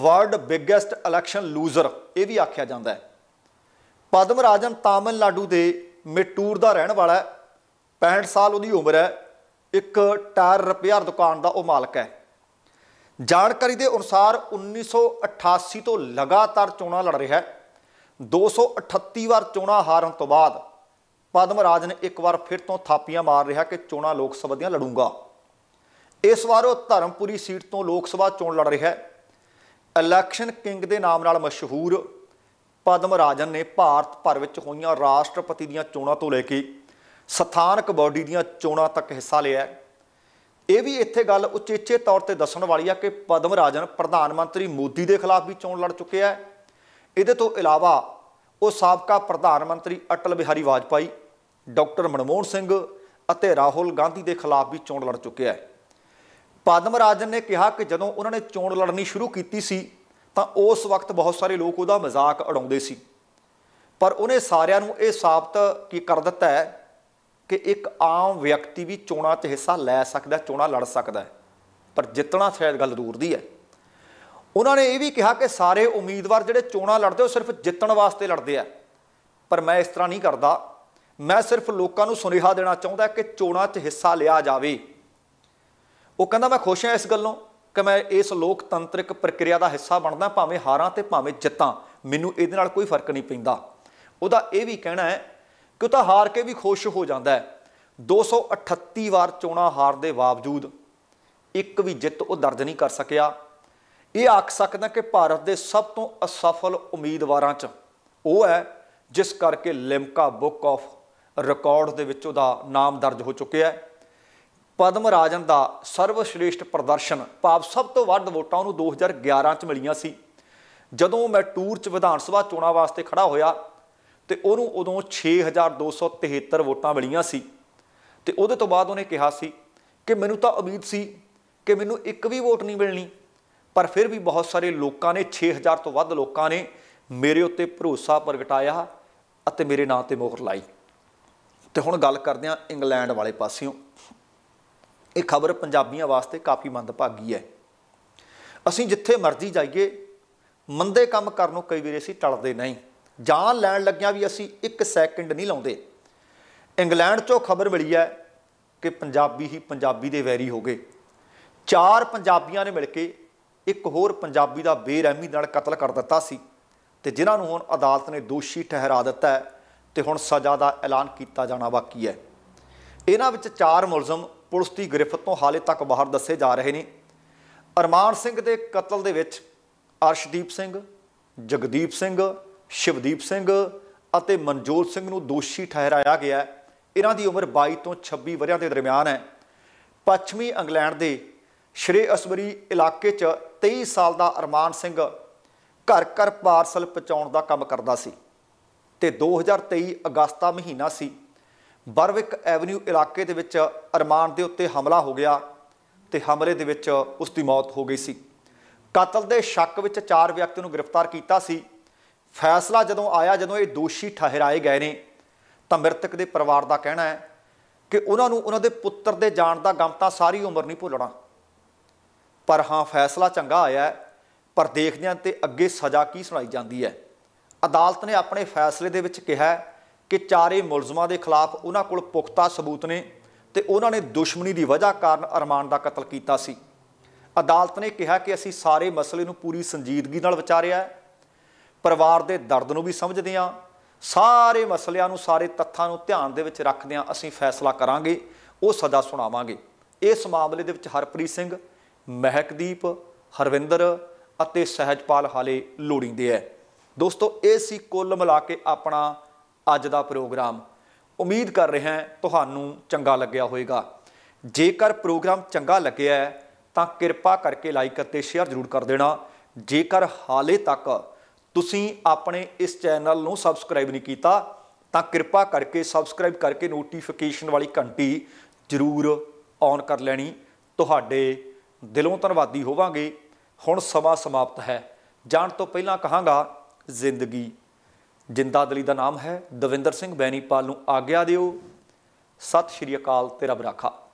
[SPEAKER 1] ਵਰਲਡ ਬਿਗੇਸਟ ਇਲੈਕਸ਼ਨ ਲੂਜ਼ਰ ਇਹ ਵੀ ਆਖਿਆ ਜਾਂਦਾ ਹੈ ਪਦਮ ਰਾਜਨ ਤਾਮਿਲਨਾਡੂ ਦੇ ਮੇਟੂਰ ਦਾ ਰਹਿਣ ਵਾਲਾ ਹੈ 65 ਸਾਲ ਉਹਦੀ ਉਮਰ ਹੈ ਇੱਕ ਟਾਇਰ ਰਿਪੇਅਰ ਦੁਕਾਨ ਦਾ ਉਹ ਮਾਲਕ ਹੈ ਜਾਣਕਾਰੀ ਦੇ ਅਨੁਸਾਰ 1988 ਤੋਂ ਲਗਾਤਾਰ ਚੋਣਾਂ ਲੜ ਰਿਹਾ ਹੈ 238 ਵਾਰ ਚੋਣਾਂ ਹਾਰਨ ਤੋਂ ਬਾਅਦ ਪਦਮ ਰਾਜ ਨੇ ਇੱਕ ਵਾਰ ਫਿਰ ਤੋਂ ਥਾਪੀਆਂ ਮਾਰ ਰਿਹਾ ਕਿ ਚੋਣਾਂ ਲੋਕ ਸਭਾ ਦੀਆਂ ਲੜੂਗਾ ਇਸ ਵਾਰ ਉਹ ਧਰਮਪੁਰੀ ਸੀਟ ਤੋਂ ਲੋਕ ਸਭਾ ਚੋਣ ਲੜ ਰਿਹਾ ਹੈ ਇਲੈਕਸ਼ਨ ਕਿੰਗ ਦੇ ਨਾਮ ਨਾਲ ਮਸ਼ਹੂਰ ਪਦਮ ਰਾਜਨ ਨੇ ਭਾਰਤ ਭਰ ਵਿੱਚ ਹੋਈਆਂ ਰਾਸ਼ਟਰਪਤੀ ਦੀਆਂ ਚੋਣਾਂ ਤੋਂ ਲੈ ਕੇ ਸਥਾਨਕ ਬਾਡੀ ਦੀਆਂ ਚੋਣਾਂ ਤੱਕ ਹਿੱਸਾ ਲਿਆ ਇਹ ਵੀ ਇੱਥੇ ਗੱਲ ਉਚੇਚੇ ਤੌਰ ਤੇ ਦੱਸਣ ਵਾਲੀ ਆ ਕਿ ਪਦਮ ਰਾਜਨ ਪ੍ਰਧਾਨ ਮੰਤਰੀ ਮੋਦੀ ਦੇ ਖਿਲਾਫ ਵੀ ਚੋਣ ਲੜ ਚੁੱਕਿਆ ਹੈ ਇਹਦੇ ਤੋਂ ਇਲਾਵਾ ਉਹ ਸਾਬਕਾ ਪ੍ਰਧਾਨ ਮੰਤਰੀ ਅਟਲ ਬਿਹਾਰੀ ਵਾਜਪਾਈ ਡਾਕਟਰ ਮਨਮੋਹਨ ਸਿੰਘ ਅਤੇ ਰਾਹੁਲ ਗਾਂਧੀ ਦੇ ਖਿਲਾਫ ਵੀ ਚੋਣ ਲੜ ਚੁੱਕਿਆ ਹੈ ਪਦਮ ਰਾਜਨ ਨੇ ਕਿਹਾ ਕਿ ਜਦੋਂ ਉਹਨਾਂ ਨੇ ਚੋਣ ਲੜਨੀ ਸ਼ੁਰੂ ਕੀਤੀ ਸੀ ਤਾਂ ਉਸ ਵਕਤ ਬਹੁਤ ਸਾਰੇ ਲੋਕ ਉਹਦਾ ਮਜ਼ਾਕ ਉਡਾਉਂਦੇ ਸੀ ਪਰ ਉਹਨੇ ਸਾਰਿਆਂ ਨੂੰ ਇਹ ਸਾਬਤ ਕੀ ਕਰ ਦਿੱਤਾ ਹੈ ਕਿ ਇੱਕ ਆਮ ਵਿਅਕਤੀ ਵੀ ਚੋਣਾਂ 'ਚ ਹਿੱਸਾ ਲੈ ਸਕਦਾ ਚੋਣਾਂ ਲੜ ਸਕਦਾ ਹੈ ਪਰ ਜਿੱਤਣਾ ਸ਼ਾਇਦ ਗੱਲ ਦੂਰ ਦੀ ਹੈ ਉਹਨਾਂ ਨੇ ਇਹ ਵੀ ਕਿਹਾ ਕਿ ਸਾਰੇ ਉਮੀਦਵਾਰ ਜਿਹੜੇ ਚੋਣਾਂ ਲੜਦੇ ਉਹ ਸਿਰਫ ਜਿੱਤਣ ਵਾਸਤੇ ਲੜਦੇ ਆ ਪਰ ਮੈਂ ਇਸ ਤਰ੍ਹਾਂ ਨਹੀਂ ਕਰਦਾ ਮੈਂ ਸਿਰਫ ਲੋਕਾਂ ਨੂੰ ਸੁਨੇਹਾ ਦੇਣਾ ਚਾਹੁੰਦਾ ਕਿ ਚੋਣਾਂ 'ਚ ਹਿੱਸਾ ਲਿਆ ਜਾਵੇ ਉਹ ਕਹਿੰਦਾ ਮੈਂ ਖੁਸ਼ ਹਾਂ ਇਸ ਗੱਲੋਂ ਕਿ ਮੈਂ ਇਸ ਲੋਕਤੰਤਰਿਕ ਪ੍ਰਕਿਰਿਆ ਦਾ ਹਿੱਸਾ ਬਣਦਾ ਭਾਵੇਂ ਹਾਰਾਂ ਤੇ ਭਾਵੇਂ ਜਿੱਤਾਂ ਮੈਨੂੰ ਇਹਦੇ ਨਾਲ ਕੋਈ ਫਰਕ ਨਹੀਂ ਪੈਂਦਾ ਉਹਦਾ ਇਹ ਵੀ ਕਹਿਣਾ ਹੈ ਕਿ ਉਹ ਤਾਂ ਹਾਰ ਕੇ ਵੀ ਖੁਸ਼ ਹੋ ਜਾਂਦਾ ਹੈ 238 ਵਾਰ ਚੋਣਾਂ ਹਾਰ ਦੇ ਬਾਵਜੂਦ ਇੱਕ ਵੀ ਜਿੱਤ ਉਹ ਦਰਜ ਨਹੀਂ ਕਰ ਸਕਿਆ ਇਹ ਆਖ ਸਕਦਾ ਕਿ ਭਾਰਤ ਦੇ ਸਭ ਤੋਂ ਅਸਫਲ ਉਮੀਦਵਾਰਾਂ 'ਚ ਉਹ ਹੈ ਜਿਸ ਕਰਕੇ ਲਿਮਕਾ ਬੁੱਕ ਆਫ ਰਿਕਾਰਡ ਦੇ ਵਿੱਚ ਉਹਦਾ ਨਾਮ ਦਰਜ ਹੋ ਚੁੱਕਿਆ ਹੈ ਪਦਮ ਰਾਜਨ ਦਾ ਸਰਵ ਸ੍ਰੇਸ਼ਟ ਪ੍ਰਦਰਸ਼ਨ ਪਾਪ ਸਭ ਤੋਂ ਵੱਧ ਵੋਟਾਂ ਉਹਨੂੰ 2011 ਚ ਮਿਲੀਆਂ ਸੀ ਜਦੋਂ ਮੈਂ ਟੂਰ ਚ ਵਿਧਾਨ ਸਭਾ ਚੋਣਾਂ ਵਾਸਤੇ ਖੜਾ ਹੋਇਆ ਤੇ ਉਹਨੂੰ ਉਦੋਂ 6273 ਵੋਟਾਂ ਮਿਲੀਆਂ ਸੀ ਤੇ ਉਹਦੇ ਤੋਂ ਬਾਅਦ ਉਹਨੇ ਕਿਹਾ ਸੀ ਕਿ ਮੈਨੂੰ ਤਾਂ ਉਮੀਦ ਸੀ ਕਿ ਮੈਨੂੰ ਇੱਕ ਵੀ ਵੋਟ ਨਹੀਂ ਮਿਲਣੀ ਪਰ ਫਿਰ ਵੀ ਬਹੁਤ ਸਾਰੇ ਲੋਕਾਂ ਨੇ 6000 ਤੋਂ ਵੱਧ ਲੋਕਾਂ ਨੇ ਮੇਰੇ ਉੱਤੇ ਭਰੋਸਾ ਪ੍ਰਗਟਾਇਆ ਅਤੇ ਮੇਰੇ ਨਾਂ ਤੇ ਮੋਹਰ ਲਾਈ ਤੇ ਹੁਣ ਗੱਲ ਕਰਦੇ ਆ ਇੰਗਲੈਂਡ ਵਾਲੇ ਪਾਸਿਓਂ ਇਹ ਖਬਰ ਪੰਜਾਬੀਆਂ ਵਾਸਤੇ ਕਾਫੀ ਮੰਦ ਭਾਗੀ ਹੈ ਅਸੀਂ ਜਿੱਥੇ ਮਰਜ਼ੀ ਜਾਈਏ ਮੰਦੇ ਕੰਮ ਕਰਨ ਨੂੰ ਕਈ ਵਾਰੀ ਅਸੀਂ ਟਲਦੇ ਨਹੀਂ ਜਾਨ ਲੈਣ ਲੱਗਿਆਂ ਵੀ ਅਸੀਂ ਇੱਕ ਸੈਕਿੰਡ ਨਹੀਂ ਲਾਉਂਦੇ ਇੰਗਲੈਂਡ 'ਚੋਂ ਖਬਰ ਮਿਲੀ ਹੈ ਕਿ ਪੰਜਾਬੀ ਹੀ ਪੰਜਾਬੀ ਦੇ ਵੈਰੀ ਹੋ ਗਏ ਚਾਰ ਪੰਜਾਬੀਆਂ ਨੇ ਮਿਲ ਕੇ ਇੱਕ ਹੋਰ ਪੰਜਾਬੀ ਦਾ ਬੇਰਹਿਮੀ ਨਾਲ ਕਤਲ ਕਰ ਦਿੱਤਾ ਸੀ ਤੇ ਜਿਨ੍ਹਾਂ ਨੂੰ ਹੁਣ ਅਦਾਲਤ ਨੇ ਦੋਸ਼ੀ ਠਹਿਰਾ ਦਿੱਤਾ ਹੈ ਤੇ ਹੁਣ ਸਜ਼ਾ ਦਾ ਐਲਾਨ ਕੀਤਾ ਜਾਣਾ ਬਾਕੀ ਹੈ ਇਹਨਾਂ ਵਿੱਚ ਚਾਰ ਮੁਲਜ਼ਮ ਪੁਲਿਸ ਦੀ ਗ੍ਰਿਫਤ ਤੋਂ ਹਾਲੇ ਤੱਕ ਬਾਹਰ ਦੱਸੇ ਜਾ ਰਹੇ ਨੇ ਅਰਮਾਨ ਸਿੰਘ ਦੇ ਕਤਲ ਦੇ ਵਿੱਚ ਅਰਸ਼ਦੀਪ ਸਿੰਘ ਜਗਦੀਪ ਸਿੰਘ ਸ਼ਿਵਦੀਪ ਸਿੰਘ ਅਤੇ ਮਨਜੋਤ ਸਿੰਘ ਨੂੰ ਦੋਸ਼ੀ ਠਹਿਰਾਇਆ ਗਿਆ ਹੈ ਇਹਨਾਂ ਦੀ ਉਮਰ 22 ਤੋਂ 26 ਵਰਿਆਂ ਦੇ ਦਰਮਿਆਨ ਹੈ ਪੱਛਮੀ ਇੰਗਲੈਂਡ ਦੇ ਸ਼੍ਰੀ ਅਸਬਰੀ ਇਲਾਕੇ 'ਚ 23 ਸਾਲ ਦਾ ਅਰਮਾਨ ਸਿੰਘ ਘਰ ਘਰ ਪਾਰਸਲ ਪਹੁੰਚਾਉਣ ਦਾ ਕੰਮ ਕਰਦਾ ਸੀ ਤੇ 2023 ਅਗਸਤ ਦਾ ਮਹੀਨਾ ਸੀ ਬਰਵਿਕ ਐਵਨਿਊ ਇਲਾਕੇ ਦੇ ਵਿੱਚ ਅਰਮਾਨ ਦੇ ਉੱਤੇ ਹਮਲਾ ਹੋ ਗਿਆ ਤੇ ਹਮਲੇ ਦੇ ਵਿੱਚ ਉਸ ਦੀ ਮੌਤ ਹੋ ਗਈ ਸੀ ਕਤਲ ਦੇ ਸ਼ੱਕ ਵਿੱਚ ਚਾਰ ਵਿਅਕਤੀ ਨੂੰ ਗ੍ਰਿਫਤਾਰ ਕੀਤਾ ਸੀ ਫੈਸਲਾ ਜਦੋਂ ਆਇਆ ਜਦੋਂ ਇਹ ਦੋਸ਼ੀ ਠਹਿਰਾਏ ਗਏ ਨੇ ਤਾਂ ਮ੍ਰਿਤਕ ਦੇ ਪਰਿਵਾਰ ਦਾ ਕਹਿਣਾ ਹੈ ਕਿ ਉਹਨਾਂ ਨੂੰ ਉਹਨਾਂ ਦੇ ਪੁੱਤਰ ਦੇ ਜਾਣ ਦਾ ਗਮ ਤਾਂ ਸਾਰੀ ਉਮਰ ਨਹੀਂ ਭੁੱਲਣਾ ਪਰ ਹਾਂ ਫੈਸਲਾ ਚੰਗਾ ਆਇਆ ਪਰ ਦੇਖਦਿਆਂ ਤੇ ਅੱਗੇ ਸਜ਼ਾ ਕੀ ਸੁਣਾਈ ਜਾਂਦੀ ਹੈ ਅਦਾਲਤ ਨੇ ਆਪਣੇ ਫੈਸਲੇ ਦੇ ਵਿੱਚ ਕਿਹਾ ਕਿ ਚਾਰੇ ਮੁਲਜ਼ਮਾਂ ਦੇ ਖਿਲਾਫ ਉਹਨਾਂ ਕੋਲ ਪੁਖਤਾ ਸਬੂਤ ਨੇ ਤੇ ਉਹਨਾਂ ਨੇ ਦੁਸ਼ਮਣੀ ਦੀ ਵਜ੍ਹਾ ਕਾਰਨ ਅਰਮਾਨ ਦਾ ਕਤਲ ਕੀਤਾ ਸੀ ਅਦਾਲਤ ਨੇ ਕਿਹਾ ਕਿ ਅਸੀਂ ਸਾਰੇ ਮਸਲੇ ਨੂੰ ਪੂਰੀ ਸੰਜੀਦਗੀ ਨਾਲ ਵਿਚਾਰਿਆ ਹੈ ਪਰਿਵਾਰ ਦੇ ਦਰਦ ਨੂੰ ਵੀ ਸਮਝਦੇ ਹਾਂ ਸਾਰੇ ਮਸਲਿਆਂ ਨੂੰ ਸਾਰੇ ਤੱਥਾਂ ਨੂੰ ਧਿਆਨ ਦੇ ਵਿੱਚ ਰੱਖਦਿਆਂ ਅਸੀਂ ਫੈਸਲਾ ਕਰਾਂਗੇ ਉਹ ਸਦਾ ਸੁਣਾਵਾਂਗੇ ਇਸ ਮਾਮਲੇ ਦੇ ਵਿੱਚ ਹਰਪ੍ਰੀਤ ਸਿੰਘ ਮਹਿਕਦੀਪ ਹਰਵਿੰਦਰ ਅਤੇ ਸਹਿਜਪਾਲ ਹਾਲੇ ਲੋੜੀਂਦੇ ਐ ਦੋਸਤੋ ਇਹ ਸੀ ਕੁੱਲ ਮਿਲਾ ਕੇ ਆਪਣਾ ਅੱਜ ਦਾ ਪ੍ਰੋਗਰਾਮ ਉਮੀਦ ਕਰ ਰਿਹਾ ਹਾਂ ਤੁਹਾਨੂੰ ਚੰਗਾ ਲੱਗਿਆ ਹੋਵੇਗਾ ਜੇਕਰ ਪ੍ਰੋਗਰਾਮ ਚੰਗਾ ਲੱਗਿਆ ਤਾਂ ਕਿਰਪਾ ਕਰਕੇ ਲਾਈਕ ਅਤੇ ਸ਼ੇਅਰ ਜ਼ਰੂਰ ਕਰ ਦੇਣਾ ਜੇਕਰ ਹਾਲੇ ਤੱਕ ਤੁਸੀਂ ਆਪਣੇ ਇਸ ਚੈਨਲ ਨੂੰ ਸਬਸਕ੍ਰਾਈਬ ਨਹੀਂ ਕੀਤਾ ਤਾਂ ਕਿਰਪਾ ਕਰਕੇ ਸਬਸਕ੍ਰਾਈਬ ਕਰਕੇ ਨੋਟੀਫਿਕੇਸ਼ਨ ਵਾਲੀ ਘੰਟੀ ਜ਼ਰੂਰ ਔਨ ਕਰ ਲੈਣੀ ਤੁਹਾਡੇ ਦਿਲੋਂ ਧੰਨਵਾਦੀ ਹੋਵਾਂਗੇ ਹੁਣ ਸਮਾਂ ਸਮਾਪਤ ਹੈ ਜਾਣ ਤੋਂ ਪਹਿਲਾਂ ਕਹਾਂਗਾ ਜ਼ਿੰਦਗੀ ਜਿੰਦਾਦਲੀ ਦਾ ਨਾਮ ਹੈ ਦਵਿੰਦਰ ਸਿੰਘ ਬੈਣੀਪਾਲ ਨੂੰ ਆਗਿਆ ਦਿਓ ਸਤਿ ਸ਼੍ਰੀ ਅਕਾਲ ਤੇ ਰਬ ਰਾਖਾ